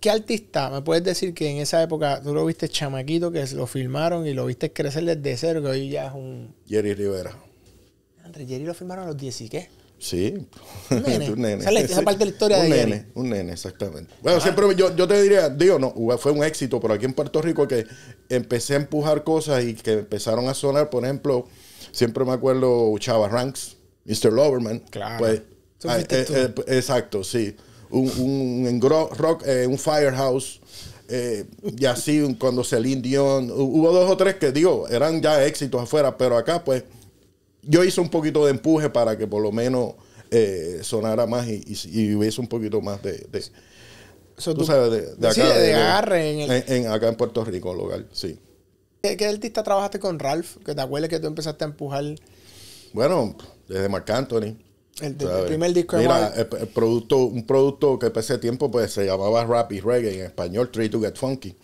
¿Qué artista me puedes decir que en esa época tú lo viste chamaquito, que lo filmaron y lo viste crecer desde cero, que hoy ya es un. Jerry Rivera. André, Jerry lo filmaron a los 10 y qué? Sí, un nene. Sale, esa parte de la historia de un nene, Un nene, exactamente. Bueno, ah. siempre yo, yo, te diría, digo, no, fue un éxito, pero aquí en Puerto Rico que empecé a empujar cosas y que empezaron a sonar, por ejemplo, siempre me acuerdo Chava Ranks, Mr. Loverman. Claro. Pues, ah, eh, eh, exacto, sí un, un, rock, eh, un Firehouse. Eh, y así cuando Celine Dion, hubo dos o tres que digo, eran ya éxitos afuera, pero acá pues yo hice un poquito de empuje para que por lo menos eh, sonara más y, y, hubiese un poquito más de... de de, acá. de, agarre. En, acá en Puerto Rico, local, sí. ¿Qué, ¿Qué, artista trabajaste con Ralph? Que te acuerdas que tú empezaste a empujar. Bueno, desde Marc Anthony. El, primer disco Mira, el, producto, un producto que para ese tiempo pues se llamaba Rap y Reggae, en español Tree to Get Funky.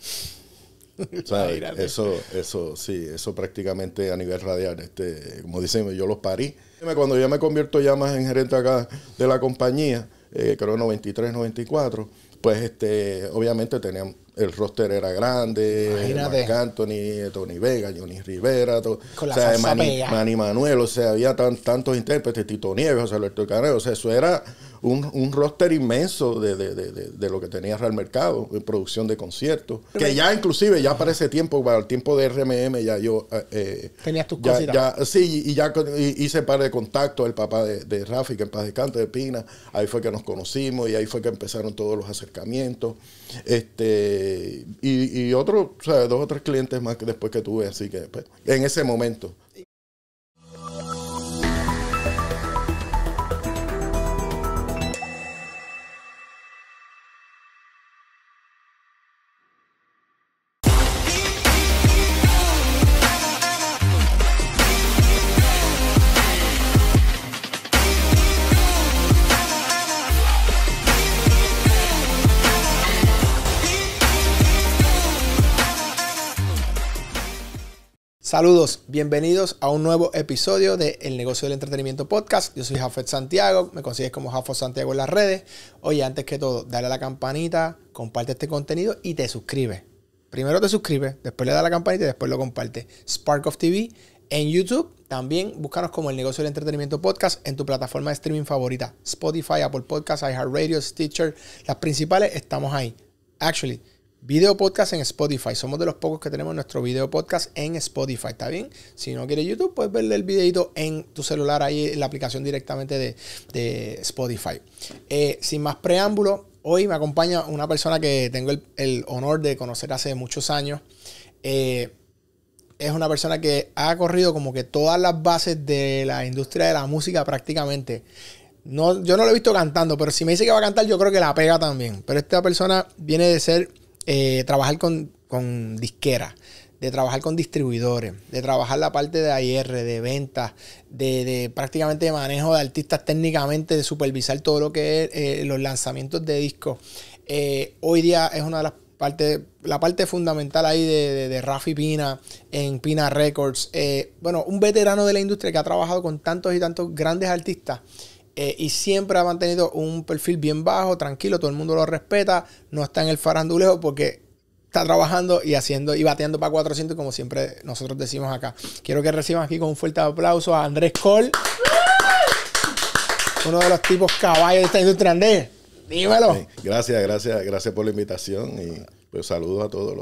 sea, eso, eso, sí, eso prácticamente a nivel radial, este, como dicen, yo los parí. Cuando yo me convierto ya más en gerente acá de la compañía, eh, creo 93, 94, pues este, obviamente teníamos, el roster era grande, Marc Anthony, Tony Vega, Johnny Rivera, Con o sea, Manny, Manuel, o sea, había tan, tantos intérpretes, Tito Nieves, José Alberto Carreo o sea, eso era un, roster inmenso de, lo que tenía Real Mercado, en producción de conciertos, que ya inclusive, ya para ese tiempo, para el tiempo de RMM, ya yo... Eh, eh Tenías tus cositas. sí, y ya hice par de contactos, el papá de, de Rafi, que en paz canto de Pina, ahí fue que nos conocimos y ahí fue que empezaron todos los acercamientos. Este, y, y otro, dos o tres clientes más que después que tuve, así que pues, en ese momento. Saludos, bienvenidos a un nuevo episodio de El negocio del entretenimiento podcast. Yo soy Jafet Santiago, me consigues como Jafo Santiago en las redes. Oye, antes que todo, dale a la campanita, comparte este contenido y te suscribes. Primero te suscribes, después le da a la campanita y después lo comparte. Spark of TV en YouTube. También búscanos como El negocio del entretenimiento podcast en tu plataforma de streaming favorita: Spotify, Apple Podcasts, iHeartRadio, Stitcher. Las principales estamos ahí. Actually, Video podcast en Spotify. Somos de los pocos que tenemos nuestro video podcast en Spotify. ¿Está bien? Si no quieres YouTube, puedes verle el videito en tu celular ahí en la aplicación directamente de, Spotify. Eh, sin más preámbulo, hoy me acompaña una persona que tengo el, honor de conocer hace muchos años. Eh, es una persona que ha corrido como que todas las bases de la industria de la música prácticamente. No, yo no lo he visto cantando, pero si me dice que va a cantar, yo creo que la pega también. Pero esta persona viene de ser eh, trabajar con, con disqueras, de trabajar con distribuidores, de trabajar la parte de IR, de ventas, de, prácticamente de manejo de artistas técnicamente, de supervisar todo lo que es eh, los lanzamientos de discos. Eh, hoy día es una de las partes, la parte fundamental ahí de, Rafi Pina en Pina Records. bueno, un veterano de la industria que ha trabajado con tantos y tantos grandes artistas eh, y siempre ha mantenido un perfil bien bajo, tranquilo, todo el mundo lo respeta, no está en el faranduleo porque está trabajando y haciendo y bateando para 400 como siempre nosotros decimos acá. Quiero que reciban aquí con un fuerte aplauso a Andrés Cole, uno de los tipos caballos de esta industria. Andrés, dímelo. gracias, gracias, gracias por la invitación y pues saludos a todos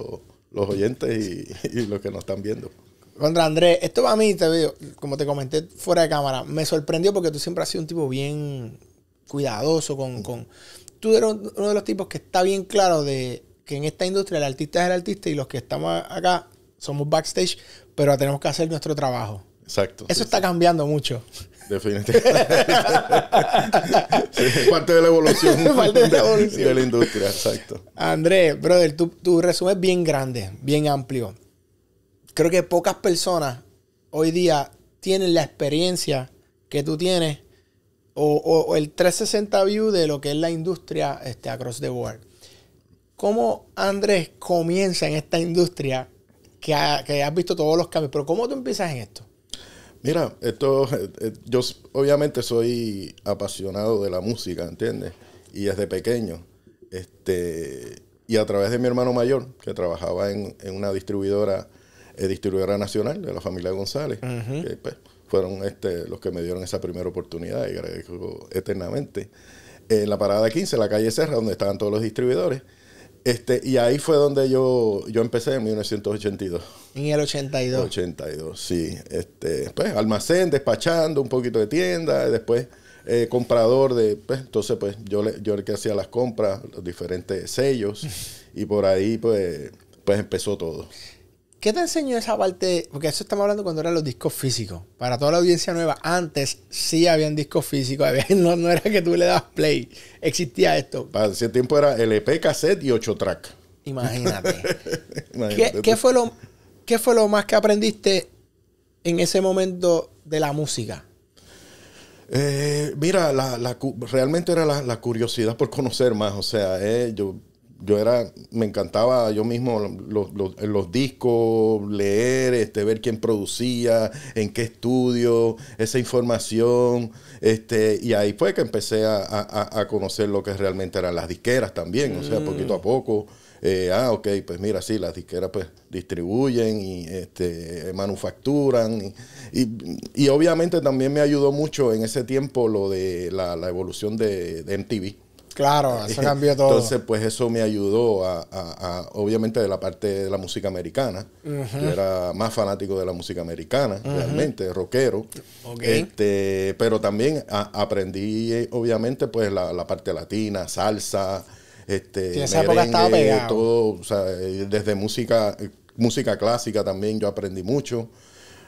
los, oyentes y los que nos están viendo. Andrés, esto a mí, te veo, como te comenté fuera de cámara, me sorprendió porque tú siempre has sido un tipo bien cuidadoso con... con tú eres uno de los tipos que está bien claro de que en esta industria el artista es el artista y los que estamos acá somos backstage, pero tenemos que hacer nuestro trabajo. Exacto. Eso está cambiando mucho. Definitivamente. parte de la evolución. de la industria, exacto. Andrés, brother, tu resumen es bien grande, bien amplio creo que pocas personas hoy día tienen la experiencia que tú tienes o, el 360 view de lo que es la industria este, across the world. ¿Cómo Andrés comienza en esta industria que, has visto todos los cambios? Pero ¿cómo tú empiezas en esto? Mira, esto, eh, eh, yo obviamente soy apasionado de la música, ¿entiendes? Y desde pequeño. Este, y a través de mi hermano mayor, que trabajaba en, en una distribuidora distribuidora nacional de la familia González, que pues, fueron este, los que me dieron esa primera oportunidad y agradezco eternamente. En eh, la parada 15, la calle Serra, donde estaban todos los distribuidores. Este, y ahí fue donde yo, yo empecé en 1982. En el 82. 82, sí. Este, pues, almacén, despachando, un poquito de tienda, después eh, comprador de, pues, entonces pues yo, le, yo el que hacía las compras, los diferentes sellos, y por ahí pues, pues empezó todo. ¿Qué te enseñó esa parte? Porque eso estamos hablando cuando eran los discos físicos. Para toda la audiencia nueva, antes sí habían discos físicos. No, no era que tú le dabas play. Existía esto. Para ese tiempo era LP, cassette y 8 track. Imagínate. ¿Qué, fue lo, ¿Qué fue lo más que aprendiste en ese momento de la música? Eh, mira, realmente era la, curiosidad por conocer más. O sea, eh, yo yo era, me encantaba yo mismo los, discos, leer, este, ver quién producía, en qué estudio, esa información, este, y ahí fue que empecé a, conocer lo que realmente eran las disqueras también, o sea, poquito a mm. poco. Eh, ah, ok, pues mira, sí, las disqueras pues distribuyen y este, manufacturan. Y, obviamente también me ayudó mucho en ese tiempo lo de la, evolución de, de MTV. Claro, eso cambió todo. Entonces, pues eso me ayudó a, obviamente, de la parte de la música americana. Yo era más fanático de la música americana, realmente, rockero. Este, pero también aprendí, eh, obviamente, pues la, parte latina, salsa, este, merengue, todo, eh, desde música, eh, música clásica también yo aprendí mucho.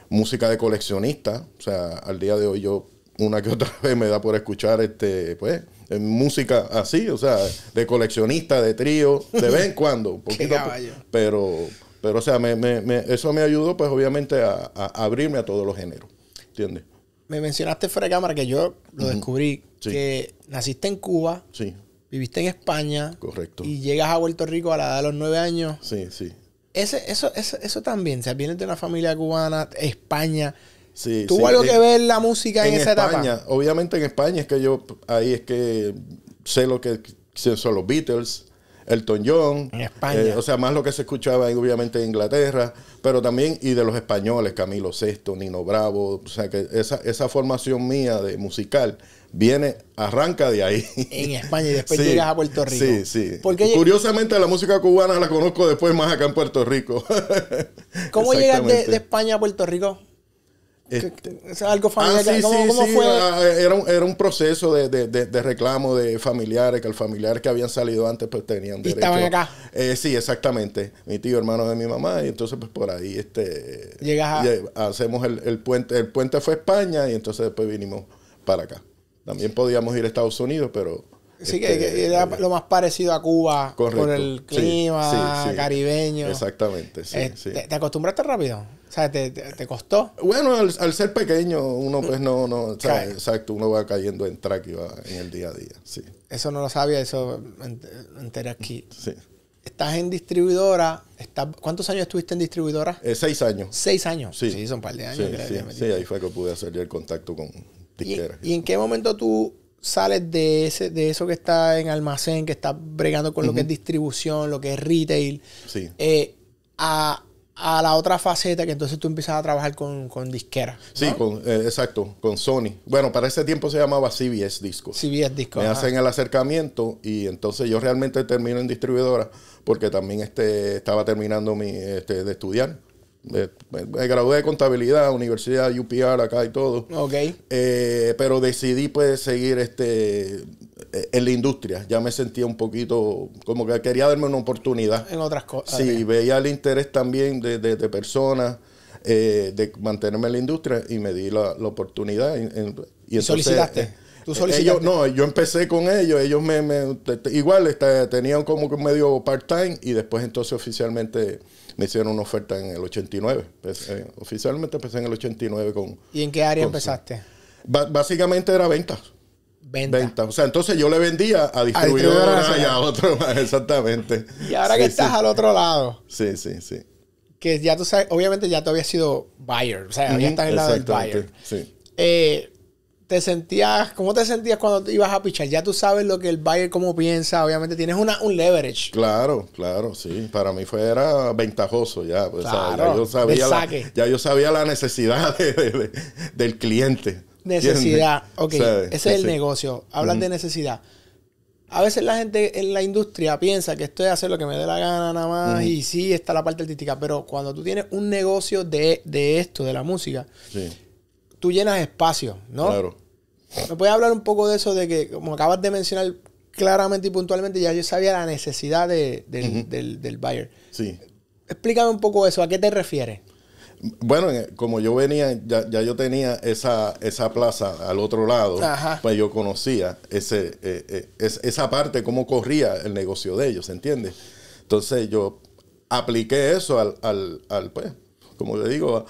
Música de coleccionista, o sea, al día de hoy yo una que otra vez me da por escuchar este, pues, música así, o sea, de coleccionista, de trío, de vez en cuando, poquito, pero, pero o sea, me, me, eso me ayudó pues obviamente a, abrirme a todos los géneros, ¿entiendes? Me mencionaste fuera de cámara que yo lo descubrí, que naciste en Cuba, viviste en España, correcto, y llegas a Puerto Rico a la edad de los nueve años. Sí, sí. Ese, eso, eso, eso también, o sea, vienes de una familia cubana, España, Sí, ¿Tuvo algo que ver la música en, en esa España, etapa? Obviamente en España es que yo, ahí es que sé lo que son los Beatles, Elton John. En España. Eh, o sea, más lo que se escuchaba ahí obviamente en Inglaterra, pero también y de los españoles, Camilo VI, Nino Bravo. O sea, que esa, esa formación mía de musical viene, arranca de ahí. En España y después llegas a Puerto Rico. Sí, sí. Curiosamente la música cubana la conozco después más acá en Puerto Rico. ¿Cómo llegas de España a Puerto Rico? ¿Es algo ah, familiar. Ah, ah, era, un, era un proceso de, reclamo de familiares, que el familiar que habían salido antes pues tenían derecho. Eh, sí, exactamente. Mi tío, hermano de mi mamá, y entonces pues por ahí este, Llegas hacemos el, el, puente. El puente fue España y entonces después vinimos para acá. También podíamos ir a Estados Unidos, pero Sí, que este, era eh, lo más parecido a Cuba Con el clima caribeño. Exactamente, sí, eh, te, acostumbraste rápido? O sea, ¿te, costó? Bueno, al, ser pequeño, uno pues no, no, exacto, uno va cayendo en traque en el día a día, sí. Eso no lo sabía, eso enteré aquí. Sí. Estás en distribuidora, ¿cuántos años estuviste en distribuidora? Eh, seis años. Seis años, sí. son un par de años. Sí, ahí fue que pude hacer el contacto con ¿Y en qué momento tú sales de ese de eso que está en almacén, que está bregando con lo que es distribución, lo que es retail, eh, a, la otra faceta que entonces tú empiezas a trabajar con, disquera. Sí, con, eh, exacto, con Sony. Bueno, para ese tiempo se llamaba CBS Disco. CBS Disco. Me hacen el acercamiento y entonces yo realmente termino en distribuidora porque también este, estaba terminando mi, este, de estudiar me eh, eh, gradué de contabilidad, universidad UPR acá y todo. Ok. Eh, pero decidí pues seguir este en la industria. Ya me sentía un poquito como que quería darme una oportunidad. En otras cosas. Sí, veía el interés también de, personas. de mantenerme en la industria y me di la, oportunidad. Y, solicitaste? ¿Tú solicitaste? no, yo empecé con ellos. Ellos me, igual este, tenían como que medio part-time y después entonces oficialmente me hicieron una oferta en el 89. oficialmente empecé en el 89 con... ¿Y en qué área empezaste? básicamente era ventas. Venta. Venta. O sea, entonces yo le vendía a distribuidoras y a otros exactamente. Y ahora que estás al otro lado. Sí, sí, sí. Que ya tú sabes, obviamente ya tú habías sido buyer, o sea, ya estás en el lado del buyer. Sí. Eh, te sentías, ¿cómo te sentías cuando te ibas a pichar? Ya tú sabes lo que el buyer, cómo piensa, obviamente tienes una, un leverage. Claro, claro, sí. Para mí fue, era ventajoso ya. Pues, ya, yo sabía la, necesidad del cliente. Necesidad, ok. ese es el negocio. Hablan de necesidad. A veces la gente en la industria piensa que estoy hacer lo que me dé la gana nada más y sí está la parte artística, pero cuando tú tienes un negocio de, de esto, de la música, sí tú llenas espacio, ¿no? Claro. ¿Me puedes hablar un poco de eso, de que, como acabas de mencionar claramente y puntualmente, ya yo sabía la necesidad del, buyer? Sí. Explícame un poco eso, ¿a qué te refieres? Bueno, eh, como yo venía, ya, yo tenía esa, esa, plaza al otro lado, pues yo conocía ese, eh, eh, esa parte, cómo corría el negocio de ellos, ¿entiendes? Entonces yo apliqué eso al, pues, como le digo,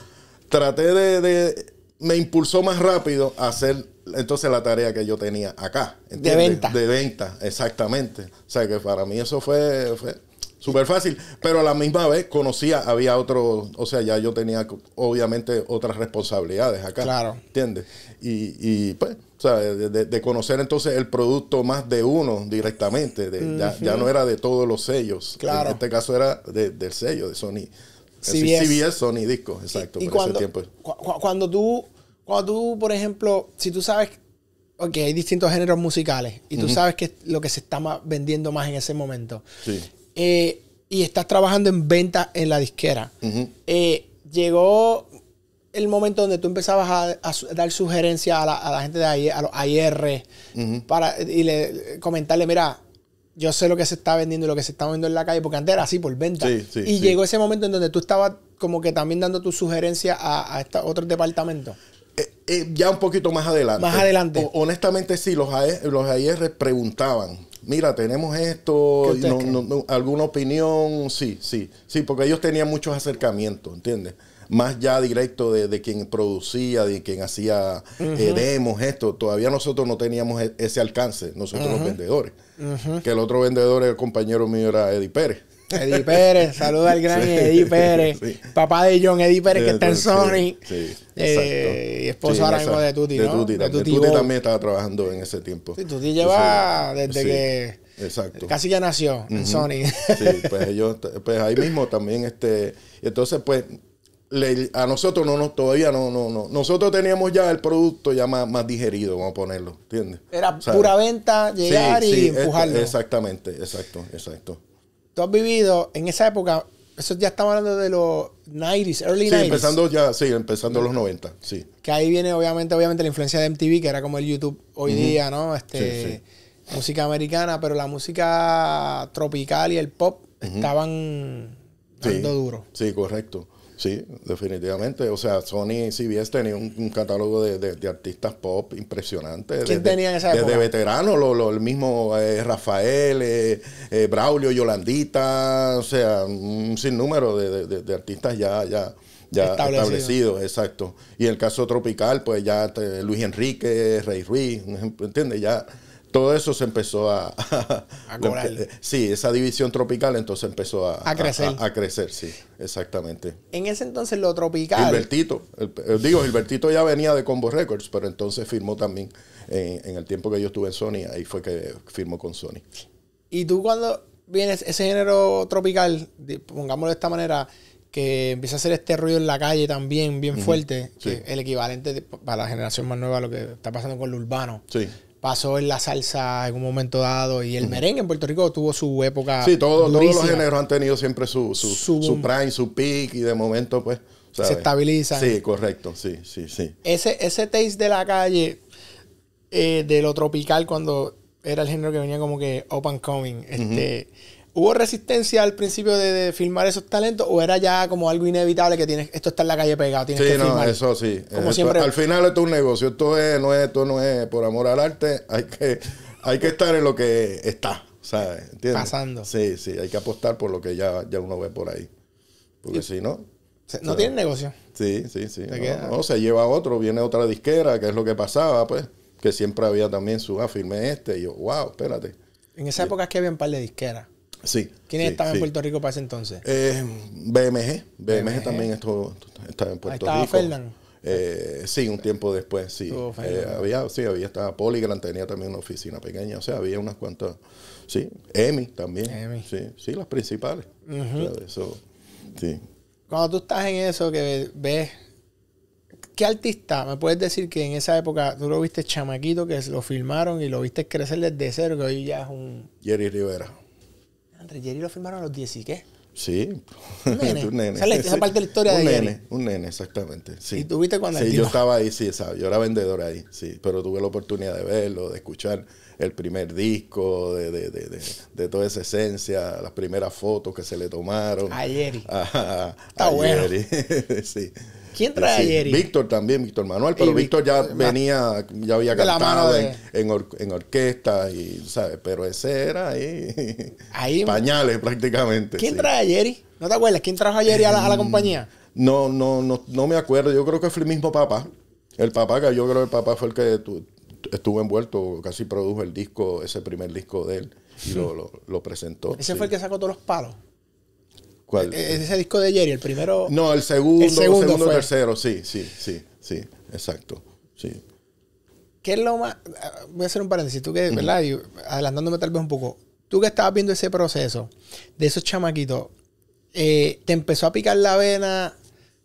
traté de me impulsó más rápido a hacer entonces la tarea que yo tenía acá. De venta. De venta, exactamente. O sea que para mí eso fue, súper fácil. Pero a la misma vez conocía, había otro, o sea, ya yo tenía obviamente otras responsabilidades acá. Claro. ¿Entiendes? Y, y pues, o sea, de, conocer entonces el producto más de uno directamente. ya, ya, no era de todos los sellos. Claro. En este caso era del sello de Sony. CBS. CBS, Sony Disco, exacto, y, discos, cuando, ese tiempo. cuando, tú, cuando tú, por ejemplo, si tú sabes que hay distintos géneros musicales y tú sabes que es lo que se está vendiendo más en ese momento. Sí. Eh, y estás trabajando en venta en la disquera. Eh, llegó el momento donde tú empezabas a, dar sugerencias a la, gente de ahí, a los IR, para, y le, comentarle, mira, yo sé lo que se está vendiendo y lo que se está vendiendo en la calle, porque antes era así por venta. y llegó ese momento en donde tú estabas como que también dando tu sugerencia a, a esta, otros departamentos. Eh, eh, ya un poquito más adelante. Más adelante. honestamente, sí, los, AR, e, los e preguntaban. Mira, tenemos esto, alguna opinión, sí, sí, sí, porque ellos tenían muchos acercamientos, ¿entiendes? más ya directo de, quien producía, de quien hacía eh, demos, esto. Todavía nosotros no teníamos e, ese alcance, nosotros los vendedores. Que el otro vendedor, el compañero mío, era Eddie Pérez. Eddie Pérez, saluda al gran Eddie Pérez, papá de John Eddie Pérez que está en Sony. Sí, eh, y esposo ahora mismo de Tuti. ¿no? De Tuti, también estaba trabajando en ese tiempo. Sí, Tuti lleva desde que exacto. casi ya nació en Sony. Sí, pues pues ahí mismo también, este, entonces pues a nosotros no, no, todavía no, no, no. Nosotros teníamos ya el producto ya más, digerido, vamos a ponerlo, ¿entiendes? Era pura venta, llegar y empujarlo. exactamente, exacto, exacto. Tú has vivido en esa época, eso ya estamos hablando de los 90s, early sí, 90 empezando ya, sí, empezando los 90, sí. Que ahí viene obviamente, obviamente la influencia de MTV, que era como el YouTube hoy día, ¿no? Este, Música americana, pero la música tropical y el pop estaban dando duro. Sí, correcto. Sí, definitivamente. O sea, Sony CBS tenía un, catálogo de, artistas pop impresionante. ¿Quién tenía esa Desde veteranos, el mismo eh, Rafael, eh, eh, Braulio, Yolandita, o sea, un sinnúmero de, artistas ya, ya, ya establecidos. exacto. Y el caso tropical, pues ya este, Luis Enrique, Rey Ruiz, ¿entiendes? Ya todo eso se empezó a... a, sí, esa división tropical entonces empezó a, crecer. A, crecer, sí, exactamente. En ese entonces lo tropical... Gilbertito, eh, digo, Gilbertito ya venía de Combo Records, pero entonces firmó también en, el tiempo que yo estuve en Sony, ahí fue que firmó con Sony. Y tú cuando vienes ese género tropical, pongámoslo de esta manera, que empieza a hacer este ruido en la calle también bien fuerte, que el equivalente para la generación más nueva a lo que está pasando con lo urbano. Sí pasó en la salsa en un momento dado y el merengue en Puerto Rico tuvo su época. Sí, todos los géneros han tenido siempre su, su, su, prime, su peak y de momento pues... Se estabiliza. Sí, correcto, sí, sí, sí. Ese, ese taste de la calle, eh, de lo tropical cuando era el género que venía como que open coming, este, ¿Hubo resistencia al principio de, filmar esos talentos o era ya como algo inevitable que tienes, esto está en la calle pegado, sí, no, eso sí. Al final esto es un negocio, esto no es, esto no es por amor al arte, hay que, hay que estar en lo que está, ¿sabes? ¿Entiendes? Pasando. Sí, sí, hay que apostar por lo que ya, ya uno ve por ahí. Porque si no... no tiene negocio. Sí, sí, sí. No, se lleva otro, viene otra disquera, que es lo que pasaba, pues, que siempre había también su, ah, firme este, y yo, wow, espérate. En esa época es que había un par de disqueras. Sí. ¿Quiénes en Puerto Rico para ese entonces? Eh, BMG. BMG. también esto, estaba en Puerto Rico estaba Fernando. Eh, sí, un tiempo después, sí. Eh, había, sí, había estaba Polygram, tenía también una oficina pequeña, o sea, había unas cuantas, sí, Emi también. Sí, las principales. Cuando tú estás en eso, que ves, ¿qué artista me puedes decir que en esa época tú lo viste chamaquito, que lo filmaron y lo viste crecer desde cero, que hoy ya es un... Jerry Rivera. ¿Yeri Jerry lo firmaron a los 10 y qué. Sí. Un nene. esa parte de la historia un nene, Un nene, exactamente. Sí. ¿Y tuviste cuando Sí, yo estaba ahí, sí, yo era vendedor ahí, sí. Pero tuve la oportunidad de verlo, de escuchar el primer disco, de, de, de, de toda esa esencia, las primeras fotos que se le tomaron. A Jerry. A, Está bueno. sí. ¿Quién trae a Jerry? Víctor también, Víctor Manuel, pero Víctor, ya venía, ya había cantado en, orquesta, y, Pero ese era ahí. ahí pañales prácticamente. ¿Quién trae a Jerry? ¿No te acuerdas? ¿Quién trajo a Jerry a la, mm, compañía? No, no, no, me acuerdo. Yo creo que fue el mismo papá. El papá, que yo creo que el papá fue el que estuvo envuelto, casi produjo el disco, ese primer disco de él, y lo, presentó. ¿Ese fue el que sacó todos los palos? ¿Cuál? ¿Es eh, eh, ese disco de Jerry, el primero. No, el segundo, el segundo, tercero, sí, sí, sí, sí, exacto. Sí. ¿Qué es lo más. Ah, voy a hacer un paréntesis, tú que, ¿verdad? Y adelantándome tal vez un poco. Tú que estabas viendo ese proceso de esos chamaquitos, eh, ¿te empezó a picar la vena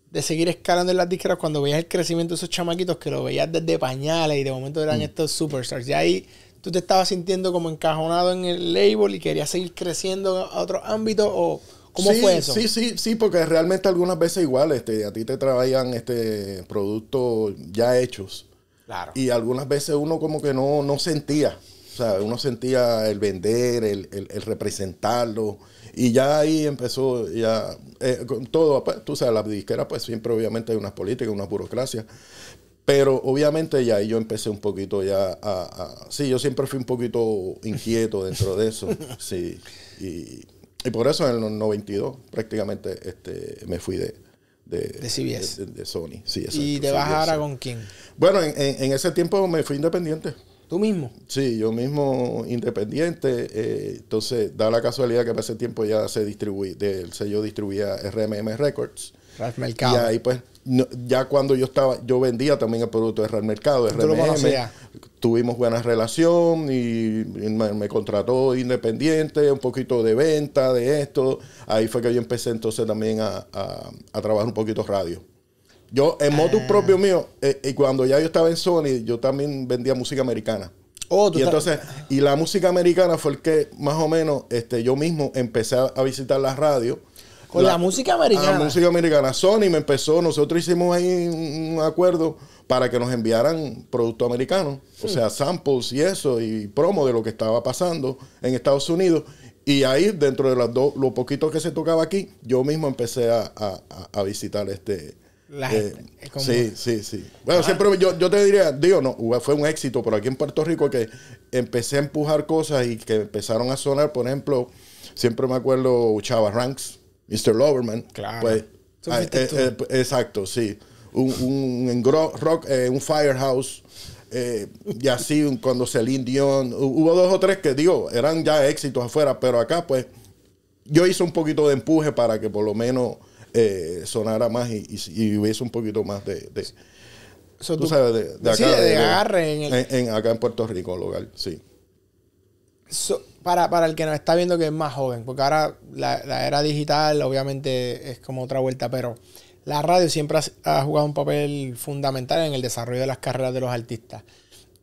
de seguir escalando en las disqueras cuando veías el crecimiento de esos chamaquitos que lo veías desde pañales y de momento eran mm. estos superstars? Y ahí tú te estabas sintiendo como encajonado en el label y querías seguir creciendo a otro ámbito o ¿Cómo sí, fue eso? Sí, sí, sí, porque realmente algunas veces igual, este, a ti te traían este productos ya hechos. Claro. Y algunas veces uno como que no, no sentía. O sea, uno sentía el vender, el, representarlo. Y ya ahí empezó, ya, eh, con todo, pues, tú sabes, la disquera, pues siempre obviamente hay unas políticas, unas burocracias. Pero obviamente ya ahí yo empecé un poquito ya a, a, Sí, yo siempre fui un poquito inquieto dentro de eso. sí. Y y por eso en el 92 prácticamente este, me fui de, de, de Sony. ¿Y te vas ahora con quién? Bueno, en, ese tiempo me fui independiente. ¿Tú mismo? Sí, yo mismo independiente. Eh, entonces, da la casualidad que para ese tiempo ya se distribuía, el sello distribuía RMM Records. Ralph Y ahí pues, ya cuando yo estaba, yo vendía también el producto de Mercado, RMM tuvimos buena relación y, me, contrató independiente, un poquito de venta, de esto. Ahí fue que yo empecé entonces también a, trabajar un poquito radio. Yo, en modo ah. propio mío, eh, y cuando ya yo estaba en Sony, yo también vendía música americana. Oh, y entonces, y la música americana fue el que más o menos este, yo mismo empecé a visitar la radio con la, música ah, americana. La música americana. Sony me empezó, nosotros hicimos ahí un acuerdo para que nos enviaran producto americano, o sea, hmm. samples y eso, y promo de lo que estaba pasando en Estados Unidos. Y ahí, dentro de las dos, lo poquito que se tocaba aquí, yo mismo empecé a, visitar este. La eh, gente, Sí, sí, sí. Bueno, ah. siempre yo, yo, te diría, digo, no, fue un éxito, pero aquí en Puerto Rico que empecé a empujar cosas y que empezaron a sonar, por ejemplo, siempre me acuerdo Chava Ranks. Mr. Loverman. Claro. Pues, ah, eh, eh, exacto, sí. Un, rock, eh, un Firehouse. y así cuando Celine Dion. Hubo dos o tres que, digo, eran ya éxitos afuera, pero acá, pues, yo hice un poquito de empuje para que por lo menos sonara más y, y, hubiese un poquito más de, tú, sabes, de, de, agarre en, acá en Puerto Rico, local, sí. So, para, para, el que nos está viendo que es más joven, porque ahora la, la era digital obviamente es como otra vuelta, pero la radio siempre ha, jugado un papel fundamental en el desarrollo de las carreras de los artistas.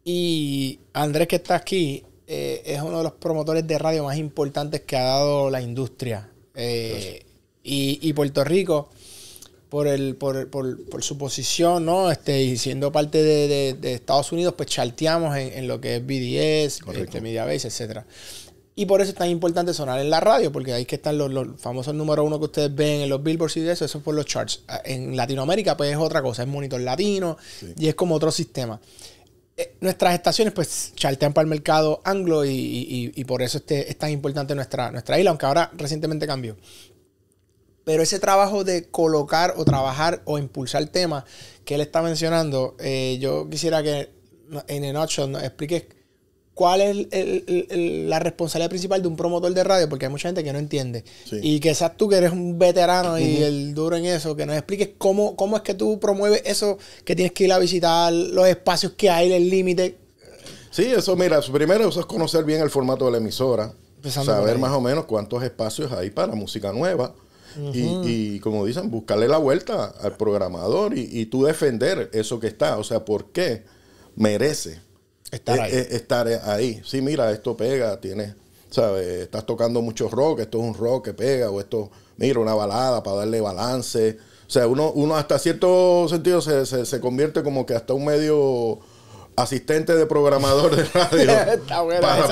Y Andrés que está aquí eh, es uno de los promotores de radio más importantes que ha dado la industria. Eh, y, y, Puerto Rico, por, el, por, por, su posición, ¿no? Este, y siendo parte de, Estados Unidos, pues charteamos en, lo que es BDS, este, Media Base, etcétera. Y por eso es tan importante sonar en la radio, porque ahí que están los, famosos número uno que ustedes ven en los billboards y eso, eso es por los charts. Ah, en Latinoamérica, pues es otra cosa, es monitor latino y es como otro sistema. Eh, nuestras estaciones, pues, chartean para el mercado anglo y, por eso este, es tan importante nuestra, nuestra isla, aunque ahora recientemente cambió. Pero ese trabajo de colocar o trabajar o impulsar temas que él está mencionando, eh, yo quisiera que en el nos expliques cuál es la responsabilidad principal de un promotor de radio, porque hay mucha gente que no entiende. y que quizás tú que eres un veterano y el duro en eso, que nos expliques cómo, cómo es que tú promueves eso, que tienes que ir a visitar, los espacios que hay, el límite. Sí, eso, mira, primero eso es conocer bien el formato de la emisora, saber más o menos cuántos espacios hay para música nueva. y, como dicen, buscarle la vuelta al programador y, y tú defender eso que está. O sea, ¿por qué merece eh, eh, estar, ahí. Sí, mira, esto pega, tienes, ¿sabes? Estás tocando mucho rock, esto es un rock que pega, o esto, mira, una balada para darle balance. O sea, uno, uno hasta cierto sentido se, se, convierte como que hasta un medio asistente de programador de radio está buena para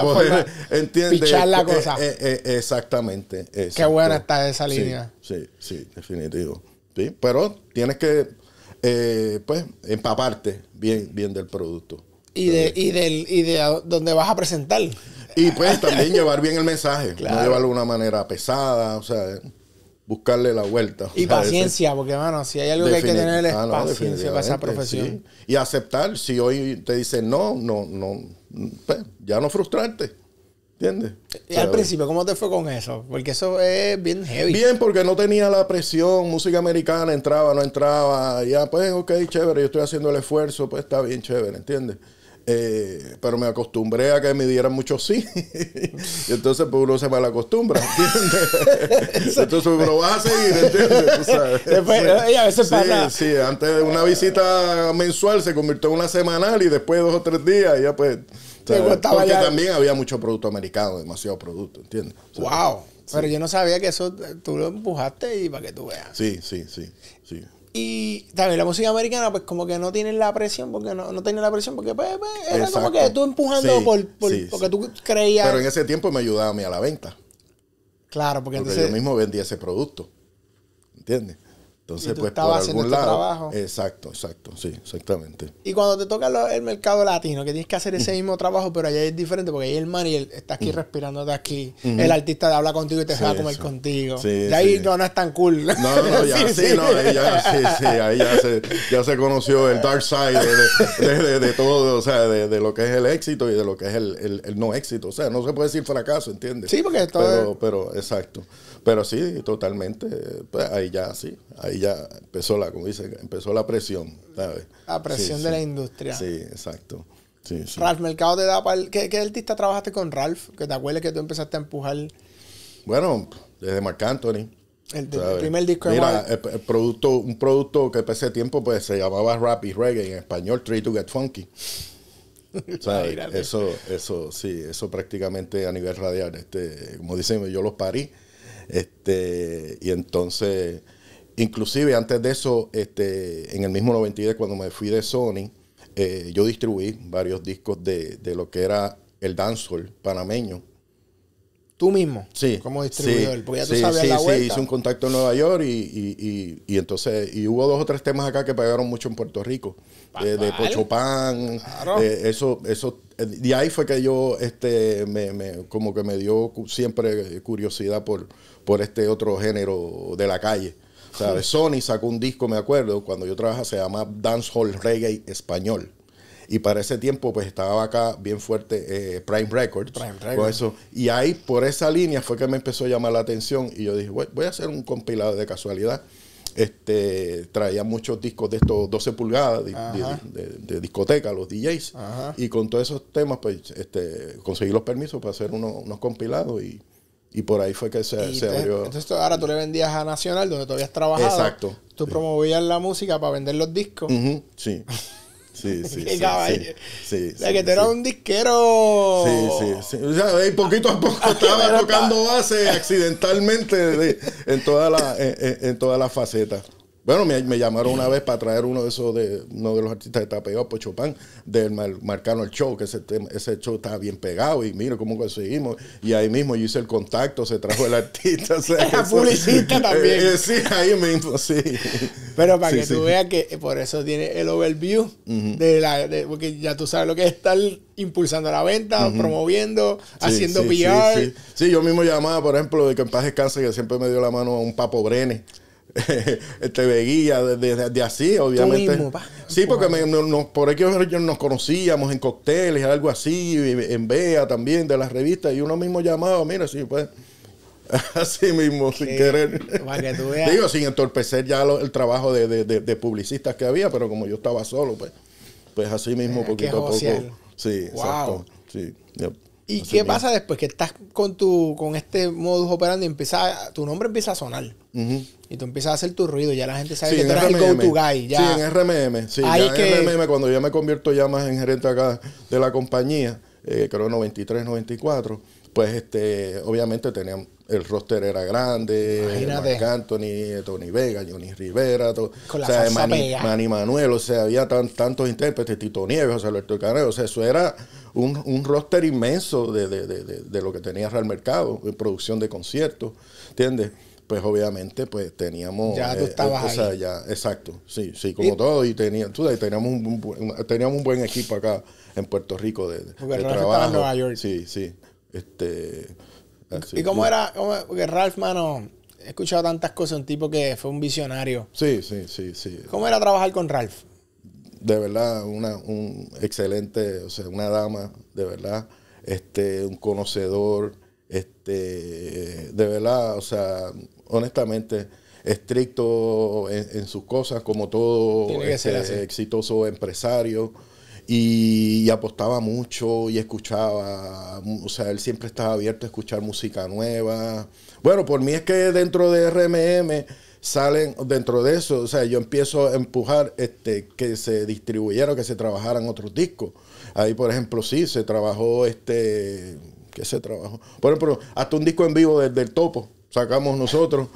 la eh, cosa exactamente qué buena está esa línea sí sí, definitivo ¿Sí? pero tienes que pues empaparte bien bien del producto y, de, y, del, y de donde vas a presentar. Y pues también llevar bien el mensaje. No llevarlo de una manera pesada, o sea, buscarle la vuelta. Y paciencia, porque, mano, si hay algo que hay que tener es ah, paciencia para esa profesión. Y aceptar, si hoy te dicen no, no, no, pues, ya no frustrarte. ¿Entiendes? al principio, ¿cómo te fue con eso? Porque eso es bien heavy. Bien, porque no tenía la presión, música americana entraba, no entraba, ya pues, ok, chévere, yo estoy haciendo el esfuerzo, pues está bien chévere, ¿entiendes? Eh, pero me acostumbré a que me dieran mucho sí. y entonces, pues uno se la ¿entiendes? entonces, uno va a seguir, ¿entiendes? sí. a sí, antes una visita mensual se convirtió en una semanal y después dos o tres días ya pues. Porque también había mucho producto americano, demasiado producto, ¿entiendes? ¡Wow! Pero yo no sabía que eso tú lo empujaste y para que tú veas. Sí, sí, sí. sí. Y también la música americana, pues como que no tienen la presión, porque no, no tienen la presión, porque pues, pues era como que tú empujando por, porque tú creías. Pero en ese tiempo me ayudaba a mí a la venta. Claro, porque, yo mismo vendía ese producto. ¿Entiendes? Entonces, pues por este Trabajo. Exacto, exacto, sí, exactamente. Y cuando te toca el mercado latino, que tienes que hacer ese mismo trabajo, pero allá es diferente, porque ahí el él está aquí mm. respirando de aquí, el artista habla contigo y te va a comer contigo. Sí, ahí no, no es tan cool. No, no, ya sí, no, ya, sí, sí, ahí ya se, conoció el dark side de, todo, o sea, de, lo que es el éxito y de lo que es el, no éxito. O sea, no se puede decir fracaso, ¿entiendes? Sí, porque todo. Pero, pero exacto. Pero sí, totalmente. Pues ahí ya, sí. Ahí ya empezó la, como dicen, empezó la presión, La presión de la industria. Sí, exacto. Sí, Ralph Mercado te da para... El, ¿qué, artista trabajaste con Ralph? Que te acuerdes que tú empezaste a empujar... Bueno, desde Marc Anthony. El, primer disco Mira, el, producto, un producto que pese tiempo pues se llamaba Rap y Reggae en español, Try to Get Funky. eso, eso, sí, eso prácticamente a nivel radial. Este, como dicen, yo los parí este, y entonces, inclusive antes de eso, este, en el mismo 92, cuando me fui de Sony, eh, yo distribuí varios discos de, de, lo que era el dancehall panameño. ¿Tú mismo? Sí. ¿Cómo distribuidor. Sí, ya tú sí, sabes la hice un contacto en Nueva York y, entonces y hubo dos o tres temas acá que pagaron mucho en Puerto Rico. Eh, de, de Pochopán. Eh, eso, eso. De ahí fue que yo, este, me, me, como que me dio siempre curiosidad por, por este otro género de la calle. sea, Sony sacó un disco, me acuerdo, cuando yo trabajaba, se llama Dancehall Reggae Español. Y para ese tiempo, pues estaba acá bien fuerte eh, Prime Records. Prime Records. eso. Y ahí, por esa línea, fue que me empezó a llamar la atención. Y yo dije, voy, a hacer un compilado de casualidad. Este, traía muchos discos de estos 12 pulgadas de, discoteca, los DJs. Y con todos esos temas, pues este, conseguí los permisos para hacer uno unos compilados. Y, y por ahí fue que se, abrió. Entonces ahora tú le vendías a Nacional, donde tú habías trabajado. Exacto. Tú promovías la música para vender los discos. Sí. Sí, sí, sí, sí, sí, que tú eras un disquero. Sí, sí, sí. O sea, poquito a poco estaba tocando base accidentalmente en todas las facetas. Bueno, me, llamaron una vez para traer uno de esos de uno de los artistas que está pegado, Pocho Pan, del el Show, que ese, show estaba bien pegado y mira cómo conseguimos. Y ahí mismo yo hice el contacto, se trajo el artista. o publicista también. sí, ahí mismo, sí. Pero para que tú veas que por eso tiene el overview de la. porque ya tú sabes lo que es estar impulsando la venta, promoviendo, haciendo PR. Sí, yo mismo llamaba, por ejemplo, de que en paz descanse, que siempre me dio la mano a un Papo Brene. este veía de, así, obviamente. sí, porque por ahí nos conocíamos en cócteles, algo así, en vea también, de las revistas, y uno mismo llamaba, mira, sí, pues. Así mismo, sin querer. Para tú veas. Digo, sin entorpecer ya el trabajo de, publicistas que había, pero como yo estaba solo, pues, pues así mismo, poquito a poco. Sí, wow. exacto. Sí, ¿Y qué pasa después que estás con tu con este modus operandi empieza tu nombre empieza a sonar? Y tú empiezas a hacer tu ruido, ya la gente sabe que tú eres el go Sí, en RMM, sí, en RMM cuando yo me convierto ya más en gerente acá de la compañía, eh, creo 93, 94, pues este obviamente teníamos el roster era grande, Marc Anthony, Tony Vega, Johnny Rivera, Con la o sea, Manny, Manuel, o sea, había tan, tantos intérpretes, Tito Nieves, José Alberto Canelo, o sea, eso era un, roster inmenso de, lo que tenía Real Mercado, producción de conciertos, ¿entiendes? Pues obviamente, pues teníamos. Ya tú eh, estabas o sea, Ya, exacto, sí, sí, como todo, y, teníamos, un, teníamos un buen equipo acá en Puerto Rico de, trabajo. Nueva York. Sí, sí. Este ¿Y cómo era? porque Ralph, mano, he escuchado tantas cosas, un tipo que fue un visionario. Sí, sí, sí, sí. ¿Cómo era trabajar con Ralph? De verdad, una un excelente, o sea, una dama, de verdad, este, un conocedor, este, de verdad, o sea, honestamente, estricto en, sus cosas, como todo este, exitoso empresario. Y, apostaba mucho y escuchaba, o sea, él siempre estaba abierto a escuchar música nueva. Bueno, por mí es que dentro de RMM salen, dentro de eso, o sea, yo empiezo a empujar este, que se distribuyeran, que se trabajaran otros discos. Ahí, por ejemplo, sí, se trabajó este, ¿qué se trabajó? Por ejemplo, hasta un disco en vivo desde el topo, sacamos nosotros.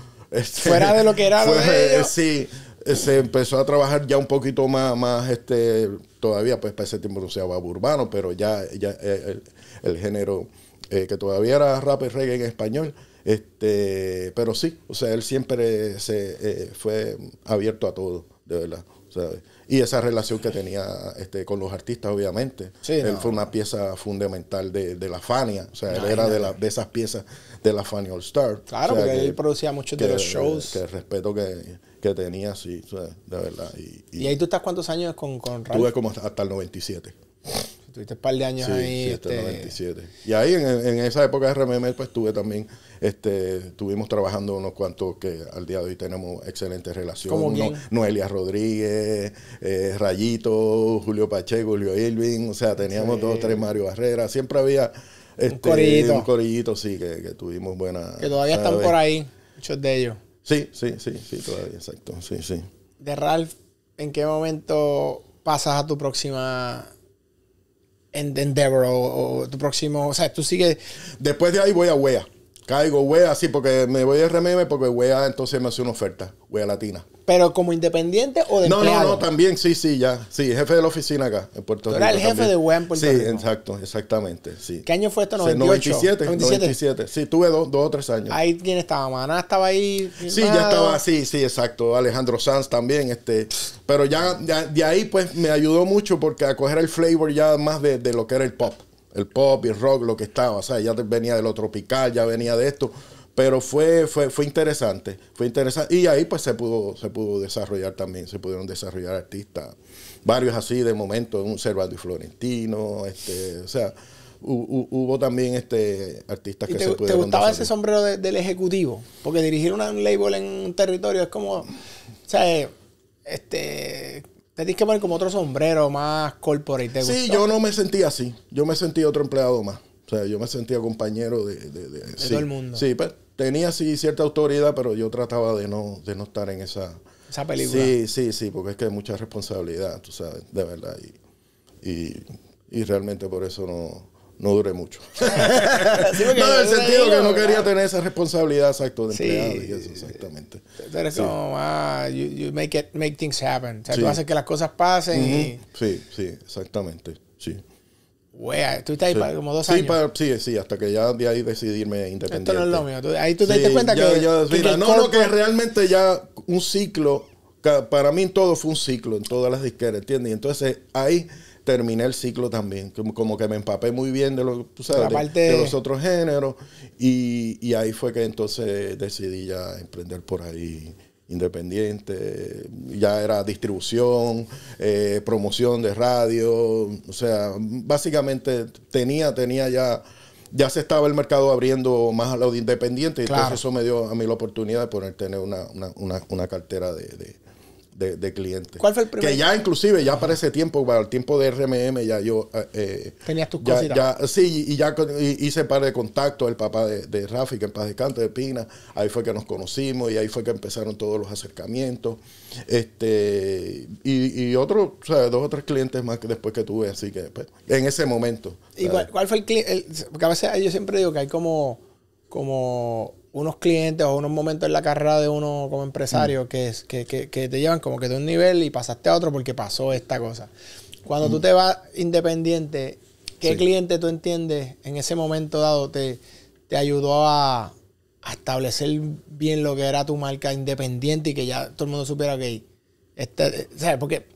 fuera de lo que era. Sí, eh, se empezó a trabajar ya un poquito más, más este, todavía pues para ese tiempo no se llamaba urbano, pero ya, ya eh, el, género eh, que todavía era rap y reggae en español, este, pero sí, o sea, él siempre se fue abierto a todo, de verdad. Y esa relación que tenía este, con los artistas, obviamente. él fue una pieza fundamental de, la Fania. O sea, él era de, la, de esas piezas de la Fania All Star. Claro, porque él producía muchos de los shows. Que respeto que, que tenía, sí, de verdad. Y, ahí tú estás cuántos años con, con Tuve como hasta el 97. Tuviste un par de años ahí. 97. Este, y ahí en, esa época de RMM, pues tuve también, este, estuvimos trabajando unos cuantos que al día de hoy tenemos excelentes relaciones. No, Noelia Rodríguez, eh, Rayito, Julio Pacheco, Julio Irving, o sea, teníamos dos, tres Mario Barrera, siempre había este, un corillito. sí, que, tuvimos buena. Que todavía están por ahí, muchos de ellos. Sí, sí, sí, sí, todavía, exacto. Sí, sí. De Ralph, ¿en qué momento pasas a tu próxima endeavor o, tu próximo? O sea, tú sigues. Después de ahí voy a Wea. Caigo, wea, sí, porque me voy de RMM porque wea entonces me hace una oferta, wea latina. ¿Pero como independiente o de No, no, no, también, sí, sí, ya. Sí, jefe de la oficina acá, en Puerto Rico. Era el jefe de wea en Puerto sí, Rico. Sí, exacto, exactamente, sí. ¿Qué año fue esto? 98, 97, 97. Sí, tuve dos, o tres años. Ahí, ¿quién estaba? Maná estaba ahí. Sí, ya estaba, sí, sí, exacto. Alejandro Sanz también, este. Pero ya, de ahí, pues, me ayudó mucho porque a coger el flavor ya más de lo que era el pop el pop y el rock, lo que estaba. O sea, ya venía de lo tropical, ya venía de esto. Pero fue, fue, fue interesante, fue interesante. Y ahí pues se pudo, se pudo desarrollar también, se pudieron desarrollar artistas, varios así de momento, un Servando y Florentino, este, o sea, Hubo, también este artistas que se pudieron ¿Te gustaba ese sombrero del ejecutivo? Porque dirigir una, un label en un territorio es como, o sea, este, te que poner como otro sombrero más corporate. Sí, yo no me sentía así. Yo me sentí otro empleado más. O sea, yo me sentía compañero de, de, todo el mundo. Sí, pero pues, tenía sí cierta autoridad, pero yo trataba de no, de no estar en esa... Esa película. Sí, sí, sí, porque es que hay mucha responsabilidad, tú sabes, de verdad. y realmente por eso no no duré mucho. no, en el sentido que no ah. quería tener esa responsabilidad, exacto, de sí, empleado y eso, exactamente. Eres sí. ah, you, make, it, make things happen. O sea, tú haces que las cosas pasen y... Sí, sí, exactamente, sí. Wea, tú estás ahí como dos años. sí, sí, hasta que ya de ahí decidirme independiente. Esto no es lo mío. ahí tú te diste cuenta que, No, lo que realmente ya un ciclo, para mí todo fue un ciclo, en todas las disqueras, ¿entiendes? entonces ahí terminé el ciclo también. Como, que me empapé muy bien de, lo, de, los otros géneros. Y, y, ahí fue que entonces decidí ya emprender por ahí independiente. Ya era distribución, eh, promoción de radio. O sea, básicamente tenía, tenía ya ya se estaba el mercado abriendo más a lo independiente, y entonces eso me dio a mí la oportunidad de poder tener una, una, una, cartera de, de, clientes. ¿Cuál fue el primero? Que ya inclusive, ya para ese tiempo, para el tiempo de RMM, ya yo... Eh, eh Tenías tus cositas. Sí, y ya hice par de contactos, el papá de, Rafi, que en paz descanse, de Pina, ahí fue que nos conocimos y ahí fue que empezaron todos los acercamientos. Este, y, otros, o sea, dos o tres clientes más que después que tuve, así que pues, en ese momento. ¿Y cuál, fue el cliente? Porque a veces yo siempre digo que hay como... como unos clientes o unos momentos en la carrera de uno como empresario mm. que, que, que, te llevan como que de un nivel y pasaste a otro porque pasó esta cosa. Cuando tú mm. te vas independiente, ¿qué cliente tú entiendes en ese momento dado te, te ayudó a, establecer bien lo que era tu marca independiente y que ya todo el mundo supiera que... Este, eh, ¿Sabes? Porque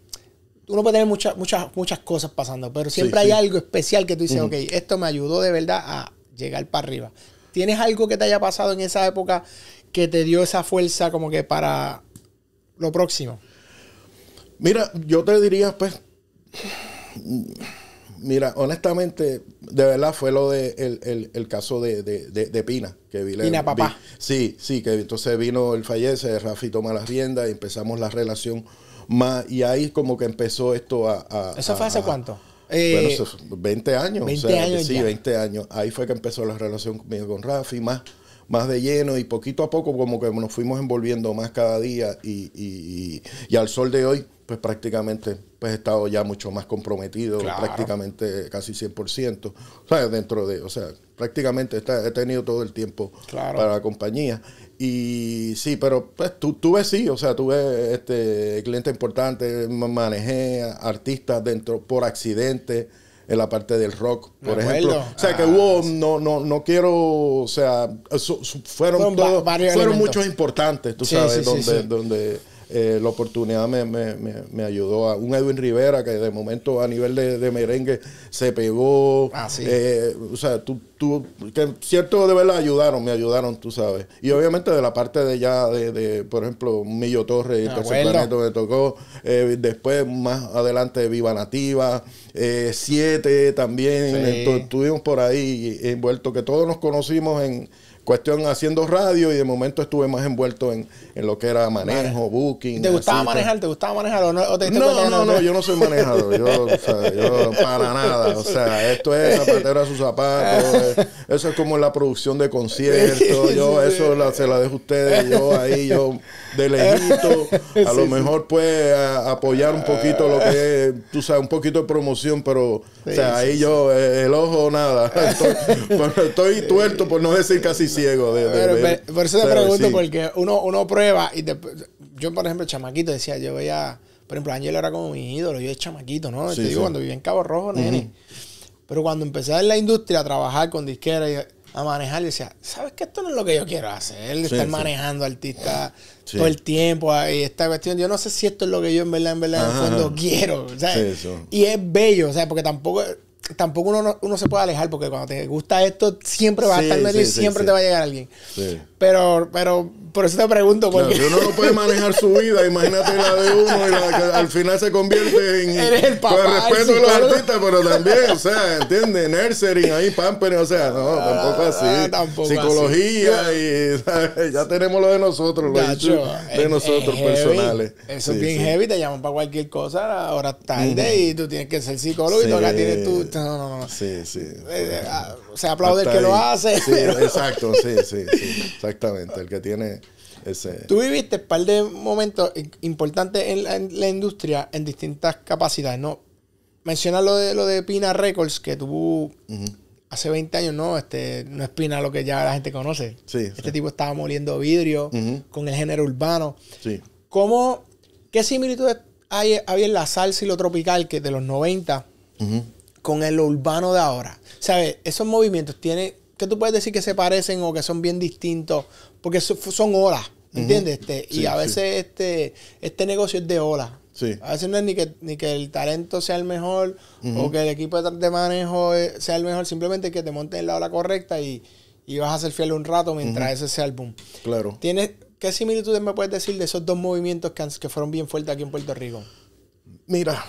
uno puede tener muchas, muchas, muchas cosas pasando, pero siempre hay algo especial que tú dices, mm. ok, esto me ayudó de verdad a llegar para arriba. ¿Tienes algo que te haya pasado en esa época que te dio esa fuerza como que para lo próximo? Mira, yo te diría, pues, mira, honestamente, de verdad fue lo de el, caso de, Pina, que vi, Pina papá. sí, sí, que entonces vino el fallece, Rafi toma las riendas y empezamos la relación más, y ahí como que empezó esto a... ¿Eso fue hace cuánto? Eh, bueno, 20 años. 20 o sea, años sí, 20 años. Ahí fue que empezó la relación conmigo con Rafi, más más de lleno y poquito a poco como que nos fuimos envolviendo más cada día y, y, al sol de hoy pues prácticamente pues he estado ya mucho más comprometido, prácticamente casi 100%, o sea, dentro de, o sea, prácticamente he tenido todo el tiempo para la compañía. Y sí, pero pues tu, tuve sí, o sea, tuve este, cliente importante manejé artistas dentro por accidente en la parte del rock, por ejemplo. O sea, que ah, hubo, no, no, no quiero, o sea, fueron, todos, fueron muchos importantes, tú sabes, donde, donde eh, la oportunidad me, me, me, ayudó a un Edwin Rivera que de momento a nivel de, merengue se pegó. Ah, eh, o sea, tú, tú, cierto de verdad ayudaron, me ayudaron, tú sabes. Y obviamente de la parte de ya, de, por ejemplo, Millo Torres, el Tercer Planeta me tocó. Eh, después, más adelante, Viva Nativa, Siete también. Estuvimos por ahí envueltos, que todos nos conocimos en cuestión haciendo radio y de momento estuve más envuelto en, en lo que era manejo, booking. ¿Te gustaba pues. manejar? ¿Te gustaba manejar? ¿O no, no, no, no, yo no soy manejador. Yo, o sea, yo para nada. O sea, esto es zapatero a sus zapatos. eso es como la producción de conciertos. Yo eso se la dejo a ustedes. Yo ahí, yo de lejito. A lo mejor puede apoyar un poquito lo que es, tú sabes, un poquito de promoción, pero o sea, ahí yo eh, el ojo nada. estoy tuerto por no decir casi ciego de, Por eso te pregunto, porque uno, prueba y después... yo, por ejemplo, chamaquito decía, yo veía, por ejemplo, Ángel era como mi ídolo, yo era chamaquito, ¿no? cuando vivía en Cabo Rojo, nene. Pero cuando empecé en la industria a trabajar con disquera y a manejar, yo decía, ¿sabes que esto no es lo que yo quiero hacer? estar manejando artistas todo el tiempo ah, y esta cuestión, yo no sé si esto es lo que yo en verdad, en verdad, en quiero. y es bello, o sea, porque tampoco tampoco uno, uno, se puede alejar porque cuando te gusta esto siempre va a estar medio y siempre te va a llegar alguien. Pero, pero por eso te pregunto. Porque... uno no puede manejar su vida, imagínate la de uno y la que al final se convierte en. Eres el pues, papá. respeto a los artistas, pero también, o sea, ¿entiendes? Nursery, ahí, pampering, o sea, no, ah, tampoco así. Ah, Psicología y ya tenemos lo de nosotros, lo de nosotros personales. Eso es bien heavy, te llaman para cualquier cosa ahora tarde mm. y tú tienes que ser psicólogo y tú acá tienes tú... No, no, no. Sí, sí. Eh, eh, ah, se aplaude el que lo hace. Sí, exacto, sí, sí, sí, exactamente. El que tiene Tú viviste un par de momentos importantes en la, industria en distintas capacidades, ¿no? Menciona lo de, lo de Pina Records, que tuvo hace 20 años, ¿no? Este, no es Pina lo que ya la gente conoce. este tipo estaba moliendo vidrio con el género urbano. Sí. ¿Qué similitudes hay, en la salsa y lo tropical que de los 90 con el urbano de ahora? ¿Sabes? Esos movimientos tienen ¿Qué tú puedes decir que se parecen o que son bien distintos? Porque son olas, ¿entiendes? Este, y a veces este, este negocio es de olas. A veces no es ni que, el talento sea el mejor o que el equipo de manejo eh, sea el mejor, simplemente que te montes en la ola correcta y, vas a ser fiel un rato mientras ese sea el boom. Claro. ¿Tienes, ¿Qué similitudes me puedes decir de esos dos movimientos que, que fueron bien fuertes aquí en Puerto Rico? Mira,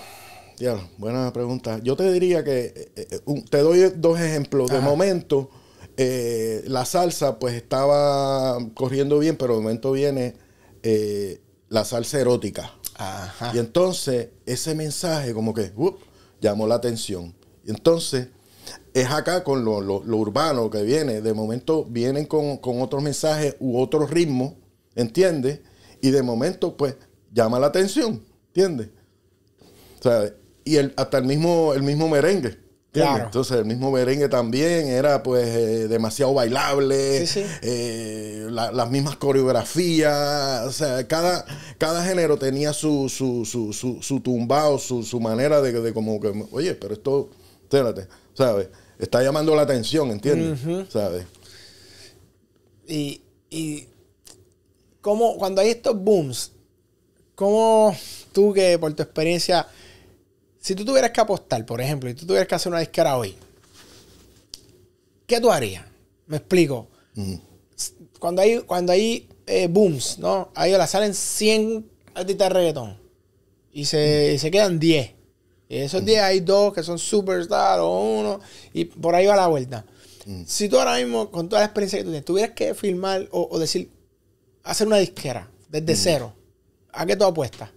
ya, buena pregunta. Yo te diría que eh, eh, te doy dos ejemplos. De momento, eh, la salsa pues estaba corriendo bien, pero de momento viene eh, la salsa erótica. Y entonces ese mensaje como que uh, llamó la atención. Y entonces es acá con lo, urbano que viene. De momento vienen con, otros mensajes u otros ritmos, ¿entiendes? Y de momento pues llama la atención, ¿entiendes? y el, hasta el mismo, el mismo merengue. Entonces el mismo merengue también era pues eh, demasiado bailable, eh, las mismas coreografías, o sea, cada, cada género tenía su, su, su, su, tumbao, su, manera de, de, como que, oye, pero esto, espérate, ¿sabes? Está llamando la atención, ¿entiendes? ¿Sabes? Y, y como cuando hay estos booms, ¿cómo tú que por tu experiencia si tú tuvieras que apostar, por ejemplo, y tú tuvieras que hacer una disquera hoy, ¿qué tú harías? Me explico. Mm. Cuando hay, cuando hay eh, booms, ¿no? Ahí la salen 100 artistas de reggaetón y se, quedan 10. Y esos 10 mm. hay dos que son superstars o uno y por ahí va la vuelta. Mm. Si tú ahora mismo, con toda la experiencia que tú tienes, tuvieras que filmar o, o decir, hacer una disquera desde cero, ¿a qué tú apuestas?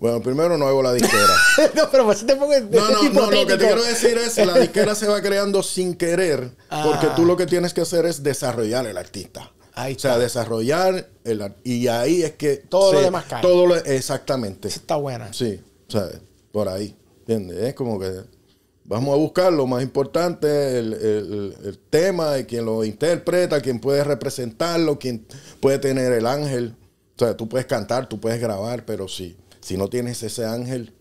Bueno, primero no hago la disquera. no, pero si pues, te pongo No, no, no, lo que te quiero decir es la disquera se va creando sin querer, ah. porque tú lo que tienes que hacer es desarrollar el artista. Ahí o sea, desarrollar el y ahí es que todo lo demás cae. Todo lo, exactamente. está buena. Sí, o sea, por ahí, ¿entiendes? Es como que vamos a buscar lo más importante, el, el, el tema, quien lo interpreta, quien puede representarlo, quien puede tener el ángel. O sea, tú puedes cantar, tú puedes grabar, pero sí si no tienes ese ángel,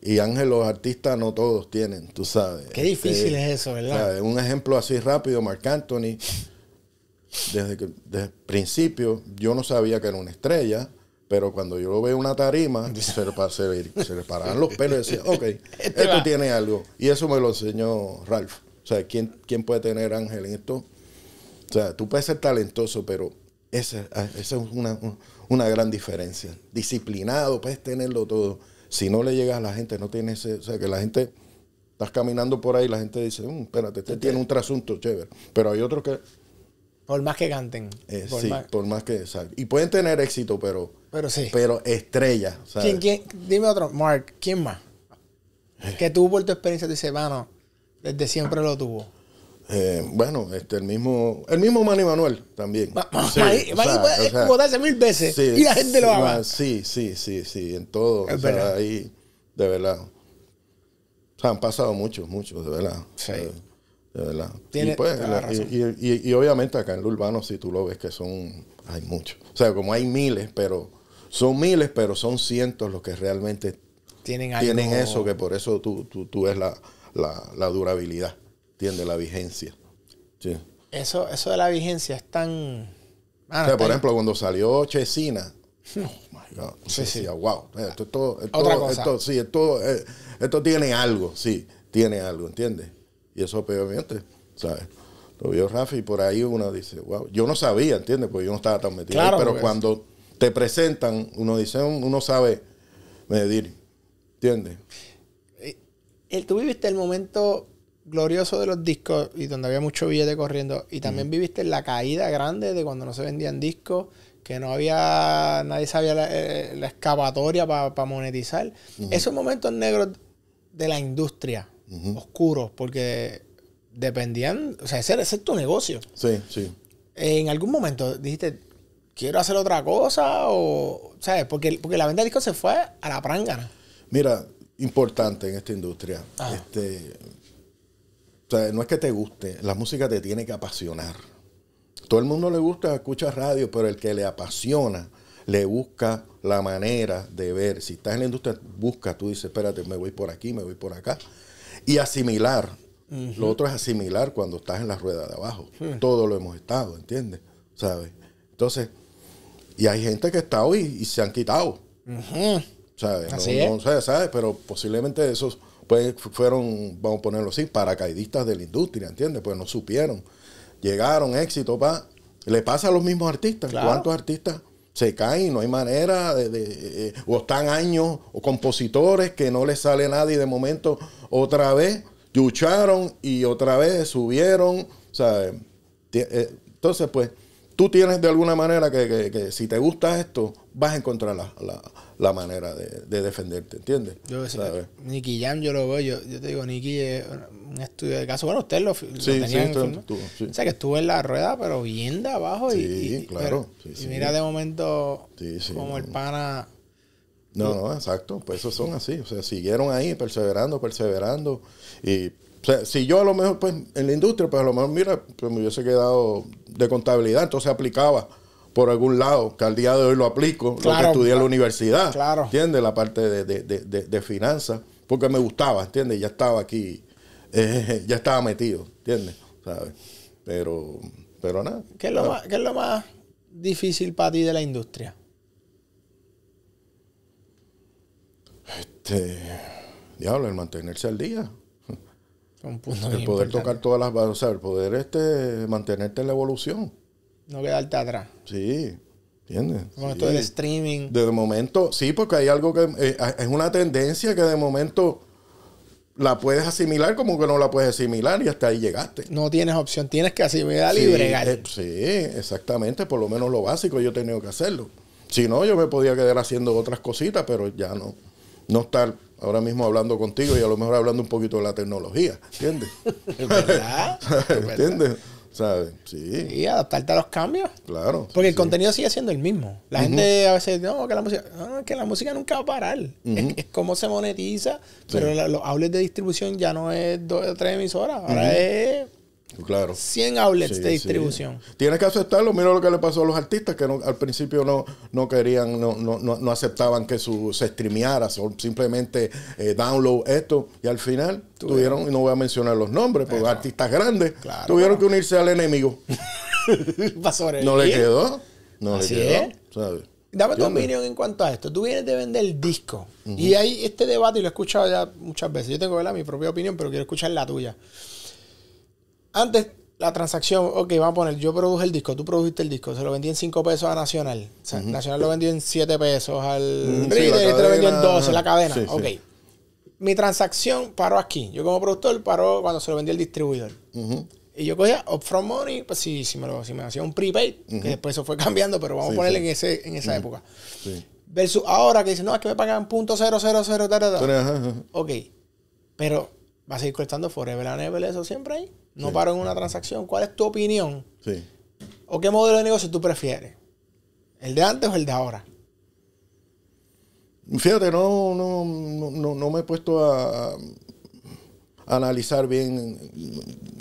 Y ángel los artistas no todos tienen, tú sabes. Qué difícil eh, es eso, ¿verdad? Un ejemplo así rápido, Marc Anthony, desde, el principio yo no sabía que era una estrella, pero cuando yo lo veo en una tarima, se le, paraban los pelos y decía, ok, este esto tiene algo. Y eso me lo enseñó Ralph. O sea, ¿quién, quién puede tener ángel en esto? O sea, tú puedes ser talentoso, pero ese ah, es una una gran diferencia. Disciplinado, puedes tenerlo todo. Si no le llegas a la gente, no tienes. O sea, que la gente. Estás caminando por ahí, la gente dice, mm, espérate, este tiene un trasunto chévere. Pero hay otros que. Por más que canten. Eh, sí, por más que. Y pueden tener éxito, pero. Pero sí. Pero estrella ¿Quién, quién? Dime otro, Mark, ¿quién más? Eh. Que tuvo por tu experiencia dice desde siempre lo tuvo. Eh, bueno, este, el mismo, el mismo Manny Manuel también. va como darse mil veces y la gente sí, lo ama. sí, sí, sí, sí, en todo. ahí, de verdad. O sea, han pasado muchos, muchos, de verdad. Sí. Eh, de, verdad. Pues, y, obviamente acá en el urbano, si tú lo ves, que son, hay muchos. O sea, como hay miles, pero son miles, pero son cientos los que realmente tienen, tienen eso, que por eso tú, tú, tú ves la, la, la durabilidad. ¿Entiendes? La vigencia. Eso, eso de la vigencia es tan. por ejemplo, cuando salió Chesina. Oh my Wow. Esto, tiene algo, sí, tiene algo, ¿entiendes? Y eso obviamente, ¿sabes? Lo vio Rafi y por ahí uno dice, wow. Yo no sabía, ¿entiendes? Porque yo no estaba tan metido. Claro, pero cuando te presentan, uno dice, mm, uno sabe medir, ¿entiendes? Tú viviste el momento glorioso de los discos y donde había mucho billete corriendo. Y también viviste la caída grande de cuando no se vendían discos, que no había, nadie sabía la, excavatoria eh, para monetizar. Esos momentos negros de la industria, oscuros, porque dependían, o sea, ese, es tu negocio. Sí, sí. En algún momento dijiste, quiero hacer otra cosa, o, ¿sabes? Porque, porque la venta de discos se fue a la prangana. Mira, importante en esta industria. Este, no es que te guste, la música te tiene que apasionar. Todo el mundo le gusta escuchar radio, pero el que le apasiona, le busca la manera de ver. Si estás en la industria, busca, tú dices, espérate, me voy por aquí, me voy por acá. Y asimilar. Lo otro es asimilar cuando estás en la rueda de abajo. Todo lo hemos estado, ¿entiendes? ¿Sabes? Entonces, y hay gente que está hoy y se han quitado. ¿Sabes? no, ¿sabes? Pero posiblemente esos pues fueron, vamos a ponerlo así, paracaidistas de la industria, ¿entiendes? Pues no supieron. Llegaron, éxito, pa. Le pasa a los mismos artistas. ¿Cuántos artistas se caen? No hay manera de, eh, eh, o están años, o compositores que no les sale nadie de momento otra vez lucharon y otra vez subieron. ¿sabes? Eh, entonces, pues, tú tienes de alguna manera que, que, si te gusta esto, vas a encontrar la la manera de, defenderte, ¿entiendes? Yo, Nicky Jam, yo lo veo, yo, te digo, Nicky es un estudio de caso. Bueno, usted lo, sí, tenían sí, sí. O sea, que estuvo en la rueda, pero bien de abajo. y, claro. y mira de momento como el pana... No, no, exacto. Pues esos son así. O sea, siguieron ahí, perseverando, perseverando. Y o sea, si yo a lo mejor, pues, en la industria, pues a lo mejor, mira, pues me hubiese quedado de contabilidad, entonces aplicaba por algún lado, que al día de hoy lo aplico, lo que estudié en la universidad, ¿entiendes? La parte de, finanzas, porque me gustaba, ¿entiendes? Ya estaba aquí, eh, ya estaba metido, ¿entiendes? ¿Sabes? Pero, pero nada. ¿Qué es, lo ah. más, ¿Qué es lo más difícil para ti de la industria? Este, diablo, el mantenerse al día. el poder tocar todas las, o el poder este, mantenerte en la evolución. No quedarte atrás. Sí, ¿entiendes? Con esto del streaming. De momento, sí, porque hay algo que eh, es una tendencia que de momento la puedes asimilar como que no la puedes asimilar y hasta ahí llegaste. No tienes opción, tienes que asimilar y bregar. Eh, sí, exactamente, por lo menos lo básico yo he tenido que hacerlo. Si no, yo me podía quedar haciendo otras cositas, pero ya no, no estar ahora mismo hablando contigo y a lo mejor hablando un poquito de la tecnología, ¿entiendes? ¿Verdad? ¿Entiendes? ¿Sabes? Sí. Y adaptarte a los cambios. Claro. Porque el contenido sigue siendo el mismo. La gente a veces dice, no, que la música, que la música nunca va a parar. es, como se monetiza, pero los outlets de distribución ya no es dos o tres emisoras. Ahora es Claro. 100 outlets de distribución. Tienes que aceptarlo. Mira lo que le pasó a los artistas que al principio no, no querían, no, no, no aceptaban que su, se streameara, simplemente eh, download esto. Y al final tuvieron, y no voy a mencionar los nombres, porque artistas grandes, tuvieron que unirse al enemigo. no le quedó. No le quedó. Dame tu opinión en cuanto a esto. Tú vienes de vender disco. Y hay este debate, y lo he escuchado ya muchas veces. Yo tengo mi propia opinión, pero quiero escuchar la tuya. Antes, la transacción, ok, vamos a poner, yo produje el disco, tú produjiste el disco, se lo vendí en 5 pesos a Nacional. O sea, Nacional lo vendió en 7 pesos al Reader, sí, este lo vendió en 12, la cadena. ok. Mi transacción paró aquí. Yo como productor paró cuando se lo vendí al distribuidor. Y yo cogía upfront money, pues sí, si me, lo, si me hacía un prepaid, que después eso fue cambiando, pero vamos a ponerle en, ese, en esa época. Versus ahora que dicen, no, es que me pagan punto cero, cero, Ok. Pero va a seguir costando forever and ever eso siempre ahí no paro en una transacción. ¿Cuál es tu opinión? Sí. ¿O qué modelo de negocio tú prefieres? ¿El de antes o el de ahora? Fíjate, no, no, no, no me he puesto a, analizar bien,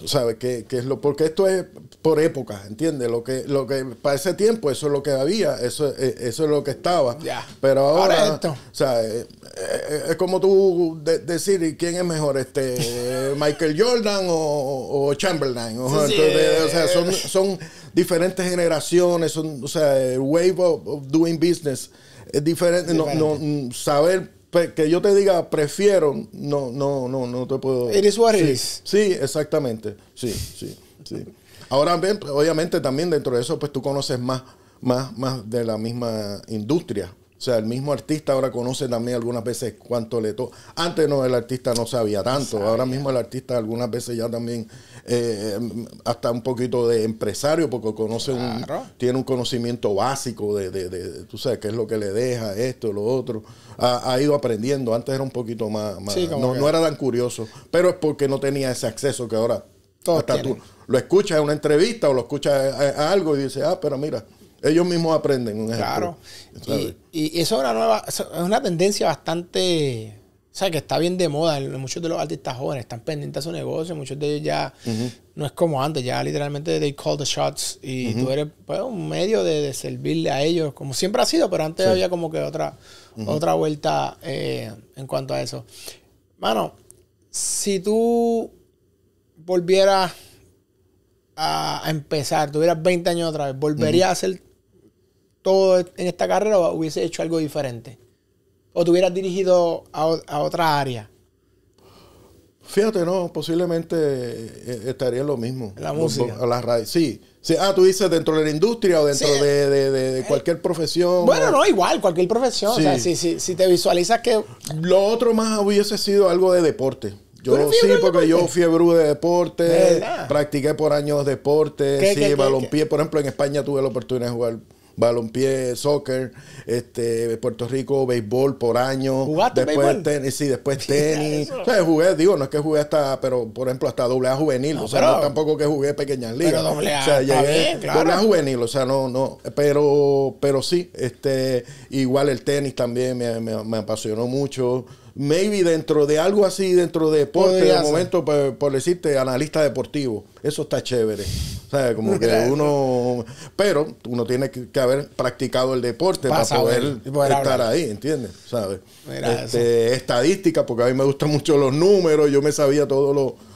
¿sabes? ¿Qué, qué es lo? Porque esto es por época, ¿entiendes? Lo que, lo que para ese tiempo eso es lo que había, eso, eh, eso es lo que estaba. Pero ahora, o sea, eh, eh, es, como tú decir quién es mejor, este Michael Jordan o, Chamberlain. O, sea, son, son, diferentes generaciones, son, o sea, el wave of, doing business es diferente, no, saber pues, que yo te diga prefiero, no, no, no, no te puedo. Eres suárez sí, exactamente. Sí, sí, sí. Ahora, obviamente, también dentro de eso, pues tú conoces más, más, más de la misma industria. O sea, el mismo artista ahora conoce también algunas veces cuánto le toca. Antes no, el artista no sabía tanto. Ahora mismo el artista algunas veces ya también eh, em, hasta un poquito de empresario porque conoce tiene un conocimiento básico de, de, de, tú sabes, qué es lo que le deja, esto, lo otro. Ha, ido aprendiendo. Antes era un poquito más, no, era tan curioso. Pero es porque no tenía ese acceso que ahora ¿Todo? hasta tú lo escuchas en una entrevista o lo escuchas a algo y dices, ah, pero mira. Ellos mismos aprenden Claro. Y, eso es una nueva, es una tendencia bastante, o sea, que está bien de moda. Muchos de los artistas jóvenes están pendientes a su negocio, muchos de ellos ya no es como antes, ya literalmente they call the shots y tú eres pues, un medio de, servirle a ellos, como siempre ha sido, pero antes había como que otra, otra vuelta eh, en cuanto a eso. Mano, si tú volvieras a, empezar, tuvieras 20 años otra vez, ¿volverías a hacer todo en esta carrera hubiese hecho algo diferente? ¿O te hubieras dirigido a, otra área? Fíjate, no, posiblemente eh, estaría lo mismo. La música. la Sí. Ah, tú dices dentro de la industria o dentro de, eh, cualquier profesión. Bueno, no, igual, cualquier profesión. si, si, si, te visualizas que. Lo otro más hubiese sido algo de deporte. Yo sí, porque yo fui brujo de deporte, practiqué por años deporte, sí, balompié. por ejemplo, en España tuve la oportunidad de jugar balompié, soccer, este, Puerto Rico, béisbol por año. ¿Jugaste después tenis, sí, después tenis. o sea, jugué, digo, no es que jugué hasta, pero por ejemplo, hasta doble juvenil, o sea, no tampoco que jugué pequeñas ligas. o sea, llegué doble juvenil, o sea, no, no, pero, pero sí, este, igual el tenis también me, me apasionó mucho maybe dentro de algo así, dentro de deporte, de momento, pues, por, decirte, analista deportivo. Eso está chévere. O como que uno. Pero uno tiene que, haber practicado el deporte para poder, estar ahí, ¿entiendes? ¿Sabes? Este, estadística, porque a mí me gustan mucho los números, yo me sabía todo lo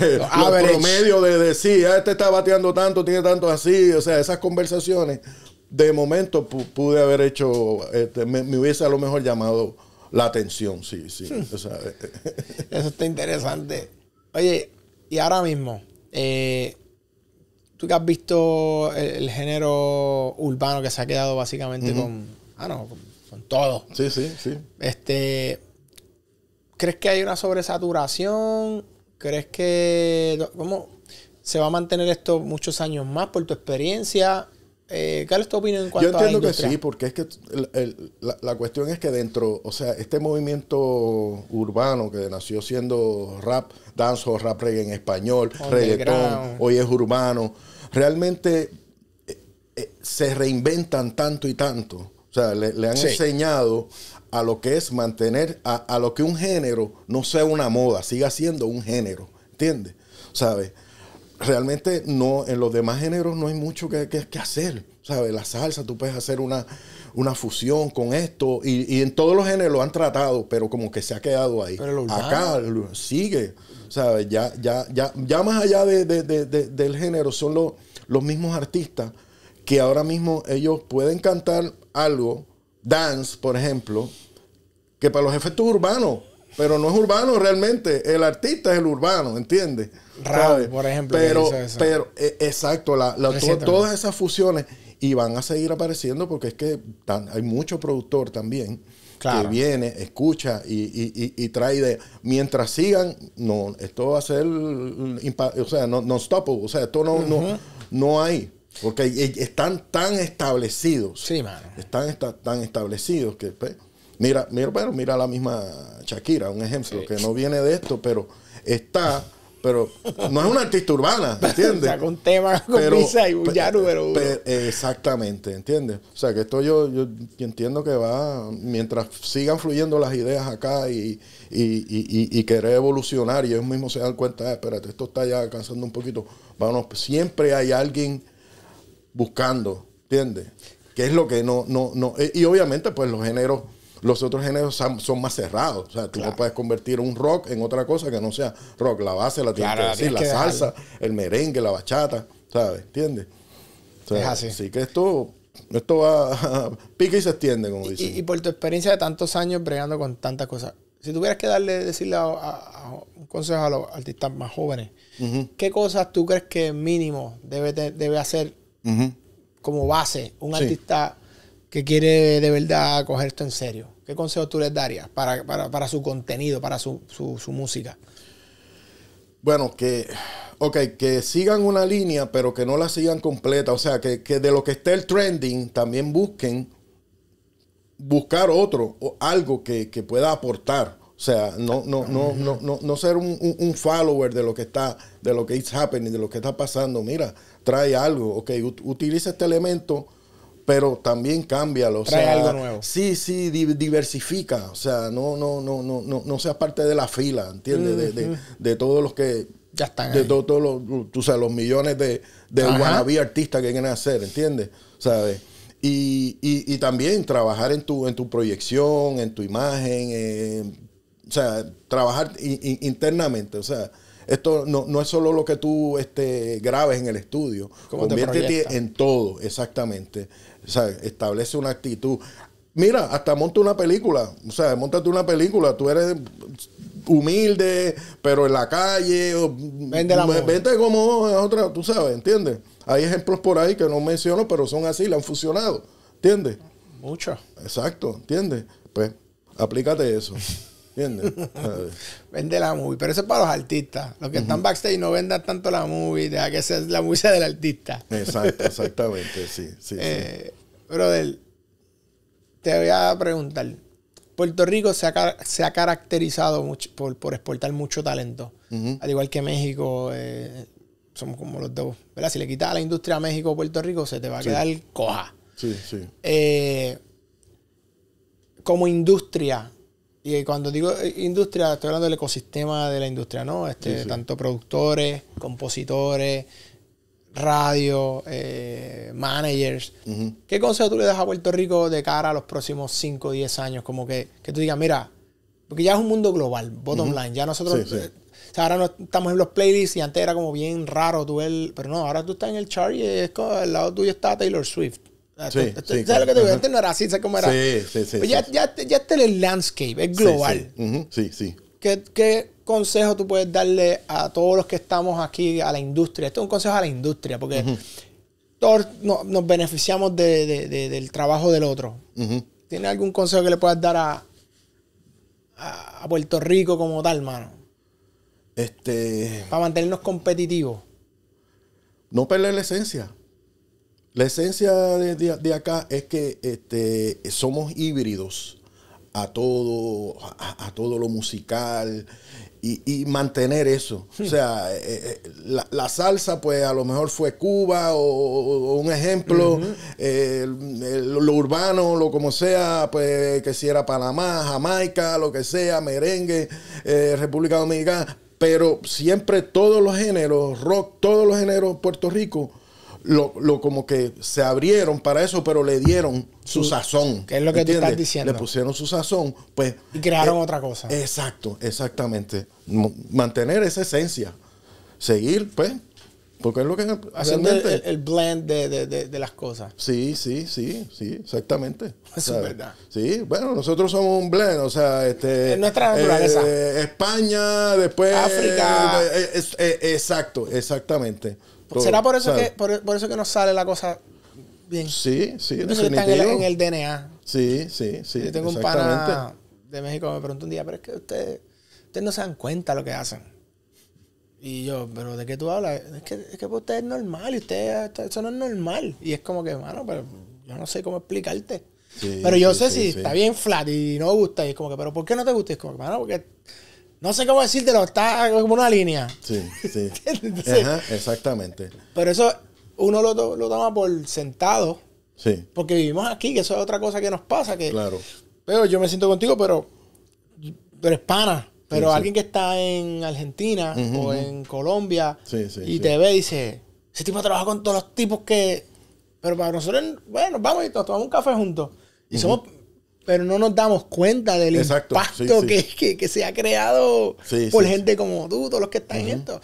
Eh, promedio de decir, ah, este está bateando tanto, tiene tanto así, o sea, esas conversaciones, de momento pude haber hecho, este, me hubiese a lo mejor llamado la atención, sí, sí. Eh, eh. Eso está interesante. Oye, y ahora mismo, eh, tú que has visto el, género urbano que se ha quedado básicamente con. Ah, no, con, todo. Sí, sí, sí. Este. ¿Crees que hay una sobresaturación? ¿Crees que. ¿Cómo se va a mantener esto muchos años más por tu experiencia? ¿Qué eh, es tu opinión en cuanto a Yo entiendo que sí, porque es que la, cuestión es que dentro, o sea, este movimiento urbano que nació siendo rap, danzo, rap reggae en español, reggaetón, hoy es urbano, realmente eh, eh, se reinventan tanto y tanto. O sea, le, han enseñado a lo que es mantener, a, a lo que un género no sea una moda, siga siendo un género, ¿entiendes? ¿Sabes? realmente no, en los demás géneros no hay mucho que, hacer. La salsa, tú puedes hacer una, una fusión con esto. Y, en todos los géneros lo han tratado, pero como que se ha quedado ahí. Acá sigue. Ya, ya, ya, ya más allá de, del género, son los, los mismos artistas que ahora mismo ellos pueden cantar algo, dance, por ejemplo, que para los efectos urbanos pero no es urbano realmente. El artista es el urbano, ¿entiendes? Rap, por ejemplo. Pero, e, exacto, todas esas fusiones y van a seguir apareciendo porque es que hay mucho productor también. que viene, escucha y, y, y, trae ideas. Mientras sigan, no, esto va a ser, o sea, no, no o sea, esto no, no, no hay, porque están tan establecidos. Sí, mano. Están tan establecidos que... Pues, Mira, mira, pero mira la misma Shakira, un ejemplo, que no viene de esto, pero está, pero no es una artista urbana, ¿entiendes? Saca un tema con y un pero Exactamente, ¿entiendes? O sea, que esto yo, yo entiendo que va, mientras sigan fluyendo las ideas acá y, y, querer evolucionar y ellos mismos se dan cuenta, ah, espérate, esto está ya cansando un poquito, vamos, pues, siempre hay alguien buscando, ¿entiendes? Que es lo que no, no, no, eh, y obviamente pues los géneros los otros géneros son más cerrados. O sea, tú no puedes convertir un rock en otra cosa que no sea rock. La base la tienes la, salsa, el merengue, la bachata, ¿sabes? ¿Entiendes? es así. Así que esto, esto va, pica y se extiende, como dicen. Y, por tu experiencia de tantos años bregando con tantas cosas, si tuvieras que darle, decirle a, un consejo a los artistas más jóvenes, ¿qué cosas tú crees que mínimo debe, debe hacer como base un artista que quiere de verdad coger esto en serio? ¿Qué consejo tú les darías para, para, para su contenido, para su, su, música? Bueno, que, ok, que sigan una línea, pero que no la sigan completa. O sea, que, de lo que esté el trending, también busquen buscar otro o algo que, pueda aportar. O sea, no, no, no, no, no, ser un, follower de lo que está, de lo que is happening, de lo que está pasando. Mira, trae algo, ok, utiliza este elemento pero también cambia O sea, algo nuevo. Sí, sí, diversifica. O sea, no, no, no, no, no, no seas parte de la fila, ¿entiendes? de, de, todos los que ya están. De todos todo los, tú sabes, los millones de, de artistas que quieren hacer, ¿entiendes? ¿Sabes? Y, y, y, también trabajar en tu, en tu proyección, en tu imagen, o sea, trabajar internamente, o sea, esto no, es solo lo que tú este, grabes en el estudio, conviértete en todo, exactamente. O sea, establece una actitud. Mira, hasta monta una película. O sea, montate una película. Tú eres humilde, pero en la calle. Vende la Vente como otra, tú sabes, ¿entiendes? Hay ejemplos por ahí que no menciono, pero son así, le han funcionado. ¿Entiendes? Mucho. Exacto, ¿entiendes? Pues, aplícate eso. ¿Entiendes? Vende la movie, pero eso es para los artistas. Los que están backstage no vendan tanto la movie, deja que sea la música del artista. Exacto, exactamente, sí, sí, eh, te voy a preguntar. Puerto Rico se ha, caracterizado por, exportar mucho talento. Al igual que México, eh, somos como los dos. Si le quitas la industria a México o Puerto Rico, se te va a quedar coja. Sí, sí. Eh, como industria, y cuando digo eh, industria, estoy hablando del ecosistema de la industria, ¿no? Este, Tanto productores, compositores, radio, eh, managers. ¿Qué consejo tú le das a Puerto Rico de cara a los próximos 5 o 10 años? Como que, tú digas, mira, porque ya es un mundo global, bottom line. Ya nosotros, o sea, ahora no estamos en los playlists y antes era como bien raro tú el, pero no, ahora tú estás en el chart y al lado tuyo está Taylor Swift. Ah, sí, que te digo? Este no era así, ¿sabes cómo era? Sí, sí, sí. Pues ya, Ya, ya está el landscape, es global. Sí, sí. ¿Qué, consejo tú puedes darle a todos los que estamos aquí, a la industria? Esto es un consejo a la industria, porque todos nos beneficiamos del trabajo del otro. tiene algún consejo que le puedas dar a, a, Puerto Rico como tal, mano? Este... Para mantenernos competitivos. No perder la esencia. La esencia de, de, acá es que este, somos híbridos a todo, a, todo lo musical y, mantener eso. O hmm. sea, eh, eh, la, salsa, pues a lo mejor fue Cuba o, un ejemplo, lo, urbano, lo como sea, pues que si era Panamá, Jamaica, lo que sea, merengue, eh, República Dominicana, pero siempre todos los géneros, rock, todos los géneros Puerto Rico lo, como que se abrieron para eso, pero le dieron su, sazón. ¿Qué es lo que tú estás diciendo. Le pusieron su sazón, pues. Y crearon eh, otra cosa. Exacto, exactamente. mantener esa esencia. Seguir, pues. Porque es lo que es El, blend de, de, las cosas. Sí, sí, sí, sí, exactamente. Eso es verdad. Sí, bueno, nosotros somos un blend, o sea, este. nuestra eh, España, después. África. Eh, exacto, exactamente. Pues ¿Será por eso, que, por, eso que nos sale la cosa bien? Sí, sí, en, el, en el, DNA. Sí, sí, sí. Yo tengo un pana de México me preguntó un día, pero es que ustedes, no se dan cuenta lo que hacen. Y yo, pero ¿de qué tú hablas? Es que, es que pues, usted es normal y usted, eso no es normal. Y es como que, mano, pero yo no sé cómo explicarte. pero yo sé si está bien flat y no gusta. Y es como que, pero ¿por qué no te gusta? Y como que, mano, porque no sé cómo decírtelo, está como una línea. Sí, sí. exactamente. Pero eso uno lo, toma por sentado. Sí. Porque vivimos aquí, que eso es otra cosa que nos pasa. Que, claro. Pero yo me siento contigo, pero, pero es pana. Pero alguien que está en Argentina o en Colombia sí, y te ve y dice, ese tipo trabaja con todos los tipos que... Pero para nosotros, bueno, vamos y nos tomamos un café juntos. Y somos pero no nos damos cuenta del impacto Que, que, se ha creado por gente como tú, todos los que están en esto.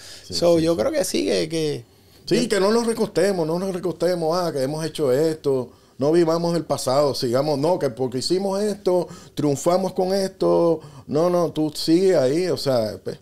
yo creo que sí, que, Sí, que no nos recostemos, no nos recostemos, ah, que hemos hecho esto, no vivamos el pasado, sigamos, no, que porque hicimos esto, triunfamos con esto, no, no, tú sigue ahí, o sea, pues,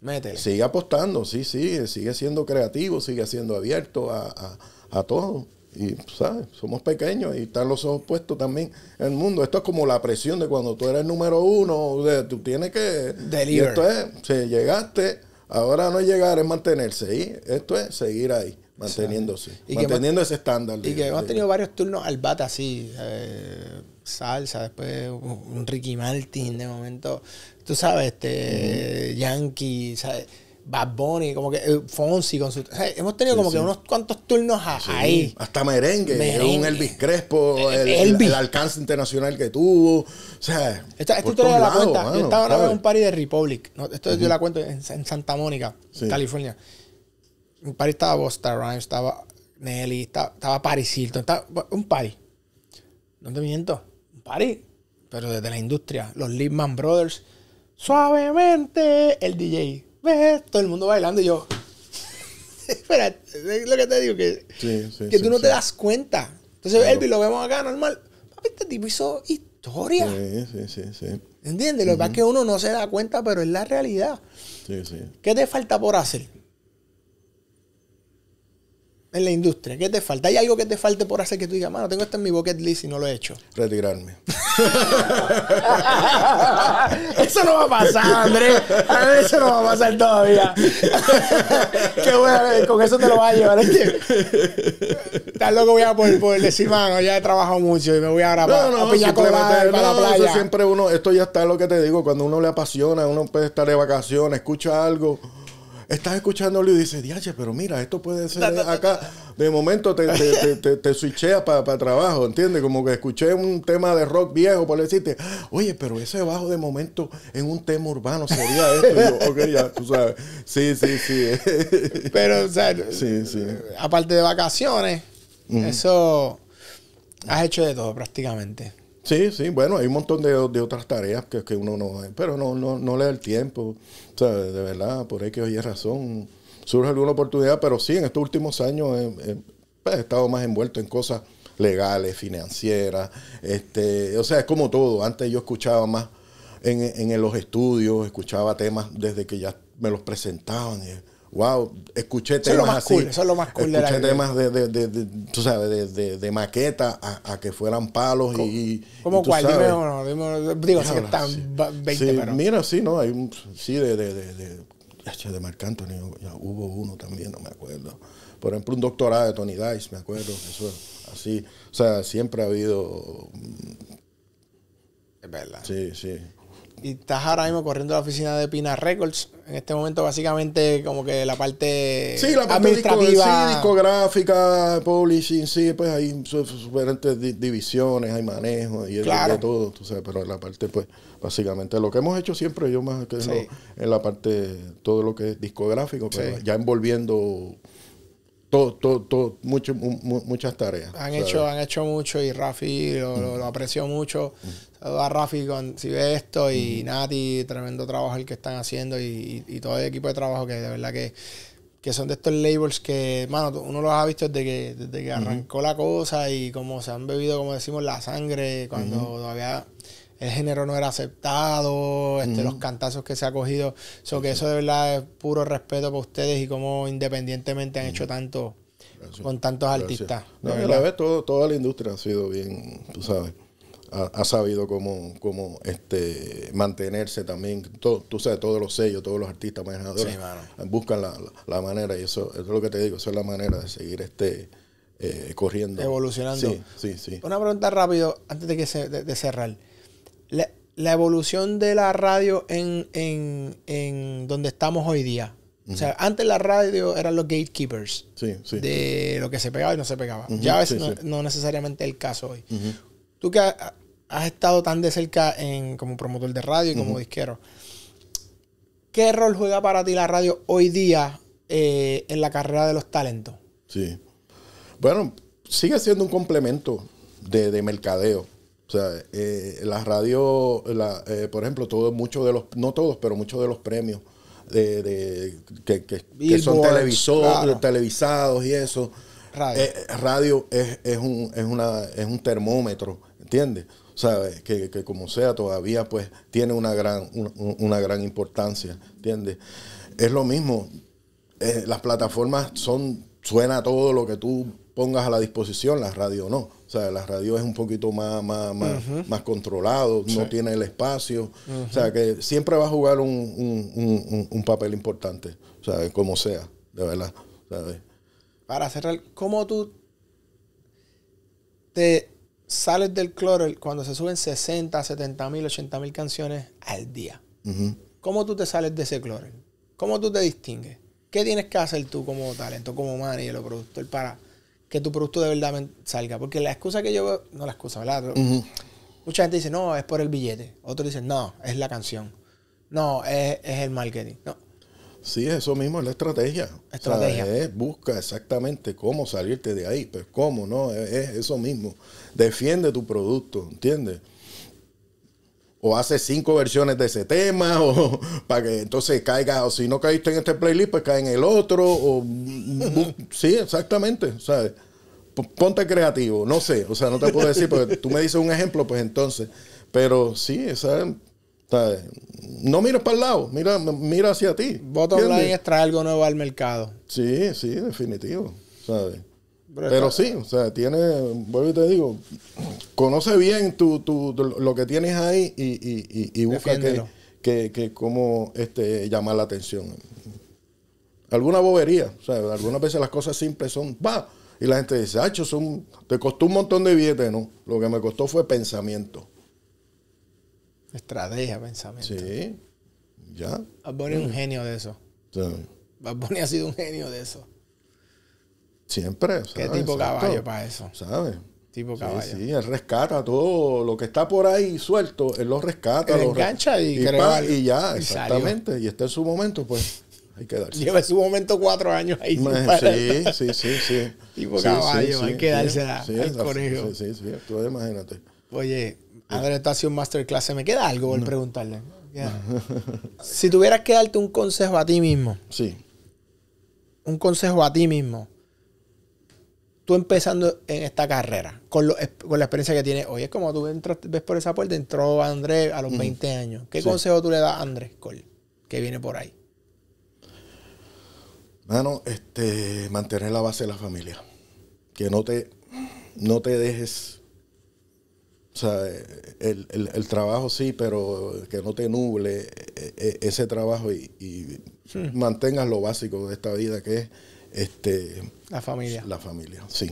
mete sigue apostando, sí, sí, sigue siendo creativo, sigue siendo abierto a, a todo y ¿sabes? somos pequeños y están los ojos puestos también en el mundo. Esto es como la presión de cuando tú eres el número uno, de, tú tienes que... Deliver. esto es, si llegaste, ahora no es llegar, es mantenerse. Y esto es seguir ahí, manteniéndose, y manteniendo ese estándar. Y que hemos tenido varios turnos al bata así, eh, salsa, después un Ricky Martin de momento, tú sabes, este, Yankee, ¿sabes? Bad Bunny, como que eh, Fonsi con su. O eh, hemos tenido como que unos cuantos turnos ahí. Hasta merengue, un Elvis Crespo, eh, el, alcance internacional que tuvo. O sea. Esta, esta la cuenta. yo estaba en un party de Republic. Esto yo la cuento en, Santa Mónica, California. Un party estaba Busta Rhymes, estaba Nelly, estaba, Paris Hilton, un party. ¿Dónde te miento, un party, pero desde la industria. Los Lipman Brothers, suavemente el DJ todo el mundo bailando y yo. Espera, es lo que te digo, que, que tú no te das cuenta. Entonces, Elvis lo vemos acá normal. Papi, este tipo hizo historia. Sí, sí, sí. sí. ¿Entiendes? Lo que pasa es que uno no se da cuenta, pero es la realidad. Sí, sí. ¿Qué te falta por hacer? en la industria? ¿Qué te falta? ¿Hay algo que te falte por hacer que tú digas, mano, tengo esto en mi bucket list y no lo he hecho? Retirarme. Eso no va a pasar, André Eso no va a pasar todavía. Qué bueno, con eso te lo vas a llevar. Estás loco, voy a por, decir, mano, ya he trabajado mucho y me voy a no, no, a pillar con para la playa. siempre uno, esto ya está lo que te digo, cuando uno le apasiona, uno puede estar de vacaciones, escucha algo estás escuchándolo y dices, diache, pero mira, esto puede ser acá. De momento te, te, te, switchea para trabajo, ¿entiendes? Como que escuché un tema de rock viejo, por decirte, oye, pero ese bajo de momento en un tema urbano sería esto. ok, ya, tú sabes. Sí, sí, sí. pero, o sea, aparte de vacaciones, eso has hecho de todo prácticamente. Sí, sí, bueno, hay un montón de, otras tareas que, que, uno no, pero no, no, le da el tiempo, o sea, de verdad, por ahí que hoy es razón, surge alguna oportunidad, pero sí, en estos últimos años eh, eh, pues, he, estado más envuelto en cosas legales, financieras, este, o sea, es como todo, antes yo escuchaba más en, los estudios, escuchaba temas desde que ya me los presentaban. Eh, wow, escuché temas así. más cool escuché temas de, tú sabes, de, maqueta a, que fueran palos y. ¿Cómo cuál? Dime uno, dime Digo, están 20, Mira, sí, no, hay un. Sí, de. de, de, Marc Anthony, ya hubo uno también, no me acuerdo. Por ejemplo, un doctorado de Tony Dice, me acuerdo. Eso, así. O sea, siempre ha habido. Mm, es verdad. Sí, sí y estás ahora mismo corriendo la oficina de Pina Records. En este momento, básicamente, como que la parte, administrativa. discográfica, publishing, sí, pues hay diferentes divisiones, hay manejo y de todo, tú sabes, pero en la parte, pues, básicamente lo que hemos hecho siempre, yo más que no, en la parte, todo lo que es discográfico, ya envolviendo todo, todo, mucho, muchas tareas. Han hecho, han hecho mucho y Rafi lo, lo, aprecio mucho. a Rafi con, si ve esto y Nati, tremendo trabajo el que están haciendo y, y, todo el equipo de trabajo que de verdad que, son de estos labels que, mano, uno los ha visto desde que, desde que arrancó la cosa y como se han bebido, como decimos, la sangre cuando todavía el género no era aceptado, este, los cantazos que se ha cogido. que eso de verdad es puro respeto para ustedes y cómo independientemente han hecho tanto con tantos artistas. a la vez toda la industria ha sido bien, tú sabes. Ha, sabido cómo, cómo este, mantenerse también. tú sabes, todos los sellos, todos los artistas manejadores buscan la, manera, y eso, es lo que te digo, eso es la manera de seguir este, eh, corriendo. Evolucionando. Sí, sí, Una pregunta rápido antes de, que se, de cerrar la, evolución de la radio en, donde estamos hoy día. O sea, antes la radio eran los gatekeepers de lo que se pegaba y no se pegaba. ya es no, necesariamente el caso hoy. Tú que has estado tan de cerca en, como promotor de radio y como disquero, ¿qué rol juega para ti la radio hoy día eh, en la carrera de los talentos? Sí. Bueno, sigue siendo un complemento de mercadeo o sea, eh, la radio, eh, por ejemplo, todos, muchos de los, no todos, pero muchos de los premios de, que, son televisados y eso. Radio, eh, es, es, un, termómetro, ¿entiendes? O Que, que, como sea, todavía pues tiene una gran, una gran importancia, ¿entiendes? Es lo mismo. Eh, las plataformas son, suena todo lo que tú pongas a la disposición, la radio no. O sea, la radio es un poquito más, más, controlado, no tiene el espacio. O sea, que siempre va a jugar un, papel importante, o sea, como sea, de verdad. Para cerrar, ¿cómo tú te sales del cloro cuando se suben 60, 70 mil, 80 mil canciones al día? ¿Cómo tú te sales de ese clore? ¿Cómo tú te distingues? ¿Qué tienes que hacer tú como talento, como manager o productor para que tu producto de verdad salga. Porque la excusa que yo veo, no la excusa, ¿verdad? Mucha gente dice, no, es por el billete. Otros dicen, no, es la canción. No, es, el marketing. No. Sí, eso mismo es la estrategia. Estrategia. busca exactamente cómo salirte de ahí. Pero pues, cómo, ¿no? Es, es eso mismo. Defiende tu producto, ¿entiendes? o hace cinco versiones de ese tema, o para que entonces caiga, o si no caíste en este playlist, pues cae en el otro, o sí, exactamente, ¿sabes? Ponte creativo, no sé, o sea, no te puedo decir, porque tú me dices un ejemplo, pues entonces, pero sí, ¿sabes? No mires para el lado, mira, mira hacia ti. Bottom line es traer algo nuevo al mercado. Sí, sí, definitivo, ¿sabes? Pero, sí, o sea, tiene, vuelvo y te digo, conoce bien tu, tu, lo que tienes ahí y, y, y, busca que, que, que, cómo este, llamar la atención. Alguna bobería, o sea, algunas veces las cosas simples son, va, y la gente dice, ah, son, te costó un montón de billetes, no, lo que me costó fue pensamiento. Estrategia, pensamiento. Sí, ya. Bad es un genio de eso. Sí. Bad ha sido un genio de eso. Siempre. ¿sabes? ¿Qué tipo caballo para eso? ¿Sabes? Tipo caballo. Sí, sí, él rescata todo lo que está por ahí suelto, él lo rescata. Él lo engancha y, y, y ya, exactamente. Y está en su momento, pues hay que darse. Lleva su momento cuatro años ahí. sí, sí, sí, sí. Tipo caballo, hay que dársela al conejo. Sí, sí, sí, tú imagínate. Oye, esto está haciendo un masterclass. me queda algo por preguntarle? si tuvieras que darte un consejo a ti mismo. Sí. Un consejo a ti mismo tú empezando en esta carrera, con, con la experiencia que tienes hoy, es como tú entras, ves por esa puerta, entró Andrés a los 20 años. ¿Qué consejo tú le das a Andrés que viene por ahí? Mano, este, mantener la base de la familia. Que no te, no te dejes. O sea, el, trabajo sí, pero que no te nuble e, e, ese trabajo y, mantengas lo básico de esta vida, que es este, la familia. La familia, sí.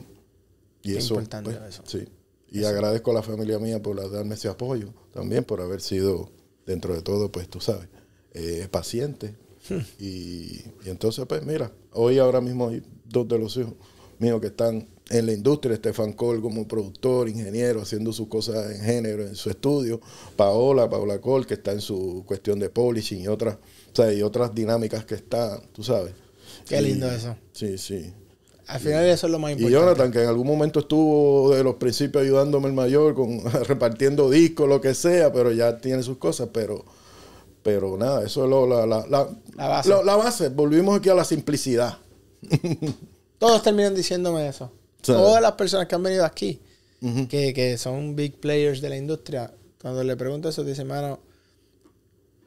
Y eso, importante pues, Y agradezco a la familia mía por darme ese apoyo también, por haber sido, dentro de todo, pues tú sabes, eh, paciente. Hmm. Y, entonces, pues mira, hoy ahora mismo hay dos de los hijos míos que están en la industria, Estefan Cole como productor, ingeniero, haciendo sus cosas en género, en su estudio, Paola, Paola Cole que está en su cuestión de polishing y otras, y otras dinámicas que están, tú sabes. Qué lindo eso. Sí, sí. Al final eso es lo más importante. Y Jonathan, que en algún momento estuvo de los principios ayudándome el mayor, con, repartiendo discos, lo que sea, pero ya tiene sus cosas, pero... Pero nada, eso es lo, la, la, la, la, base. la base. Volvimos aquí a la simplicidad. Todos terminan diciéndome eso. Todas las personas que han venido aquí, que, que, son big players de la industria, cuando le pregunto eso, dicen, mano,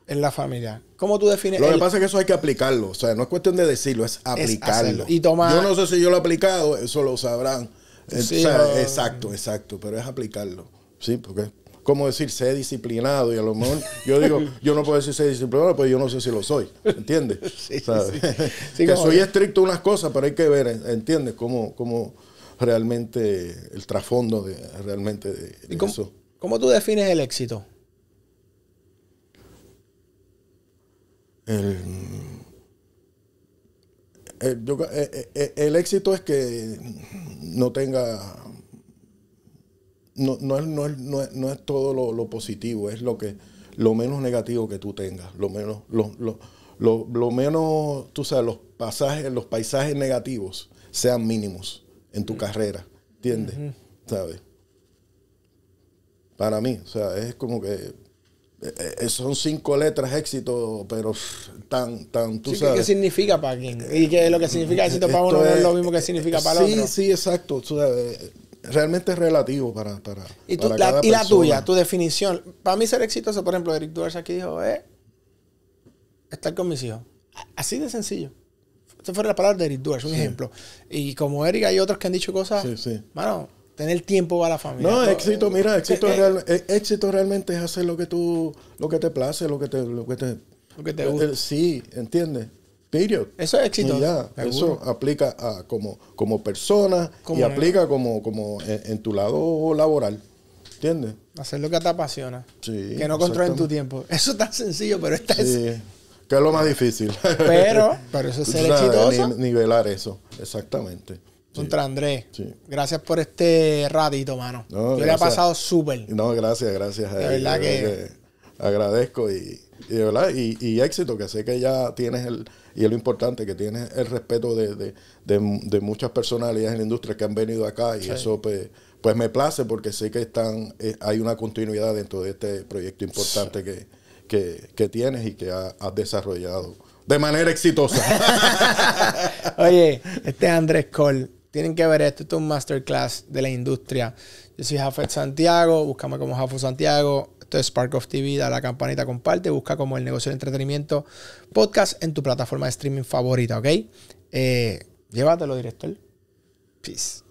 en la familia. ¿Cómo tú defines? Lo que pasa es que eso hay que aplicarlo. O sea, no es cuestión de decirlo, es aplicarlo. Yo no sé si yo lo he aplicado, eso lo sabrán. Eh, exacto, exacto, pero es aplicarlo. Sí, porque como decir sé disciplinado y a lo mejor yo digo, yo no puedo decir sé disciplinado, pues yo no sé si lo soy, ¿entiendes? Sí, Sí. que soy estricto en unas cosas, pero hay que ver, ¿entiendes? Cómo, realmente el trasfondo de realmente de, eso. ¿Cómo tú defines el éxito? Eh, eh, eh, el, éxito es que no tenga. No, no, es, no, es, no es, todo lo, positivo, es lo, que, lo menos negativo que tú tengas, lo menos, lo, lo, lo menos, tú sabes, los pasajes, los paisajes negativos sean mínimos en tu mm. carrera, ¿entiendes? ¿Sabes? Para mí, o sea, es como que eh, eh, son cinco letras éxito, pero tan, tan, tú sí, sabes. ¿Qué significa para quién? Y que lo que mm, significa éxito para uno es, es lo mismo que eh, significa para sí, el otro. Sí, sí, exacto. Realmente es relativo para, para, ¿Y, la, y la tuya, tu definición. Para mí ser exitoso, por ejemplo, Eric Duers aquí dijo, eh, estar con mis hijos. Así de sencillo. Esa fue la palabra de Eric Duers, un ejemplo. Y como Eric hay otros que han dicho cosas, sí, sí tener tiempo para la familia. No, éxito, eh, mira, eh, eh, éxito, realmente es hacer lo que tú, lo que te place, lo que te, lo que te, gusta. sí, ¿entiendes? Period. Eso es éxito. eso aplica como, como persona y aplica como, como en, tu lado laboral. ¿Entiendes? Hacer lo que te apasiona. Sí, que no controlen tu tiempo. Eso es tan sencillo, pero está... sí. Que es lo más difícil. Pero, pero eso es ser exitoso. Nivelar eso, exactamente contra Andrés. Gracias por este ratito, mano. No, Yo le ha pasado súper. No, gracias, gracias. De verdad eh, que... agradezco y, de verdad, y, éxito, que sé que ya tienes el, y es lo importante, que tienes el respeto de, muchas personalidades en la industria que han venido acá y eso pues, pues, me place porque sé que están, eh, hay una continuidad dentro de este proyecto importante que, tienes y que has desarrollado de manera exitosa. Oye, este Andrés Cole tienen que ver esto. Esto es un masterclass de la industria. Yo soy Jafet Santiago, búscame como Jafo Santiago. Esto es Spark of TV, da la campanita, comparte, busca como el negocio de entretenimiento podcast en tu plataforma de streaming favorita, ¿ok? Eh, llévatelo, director. Peace.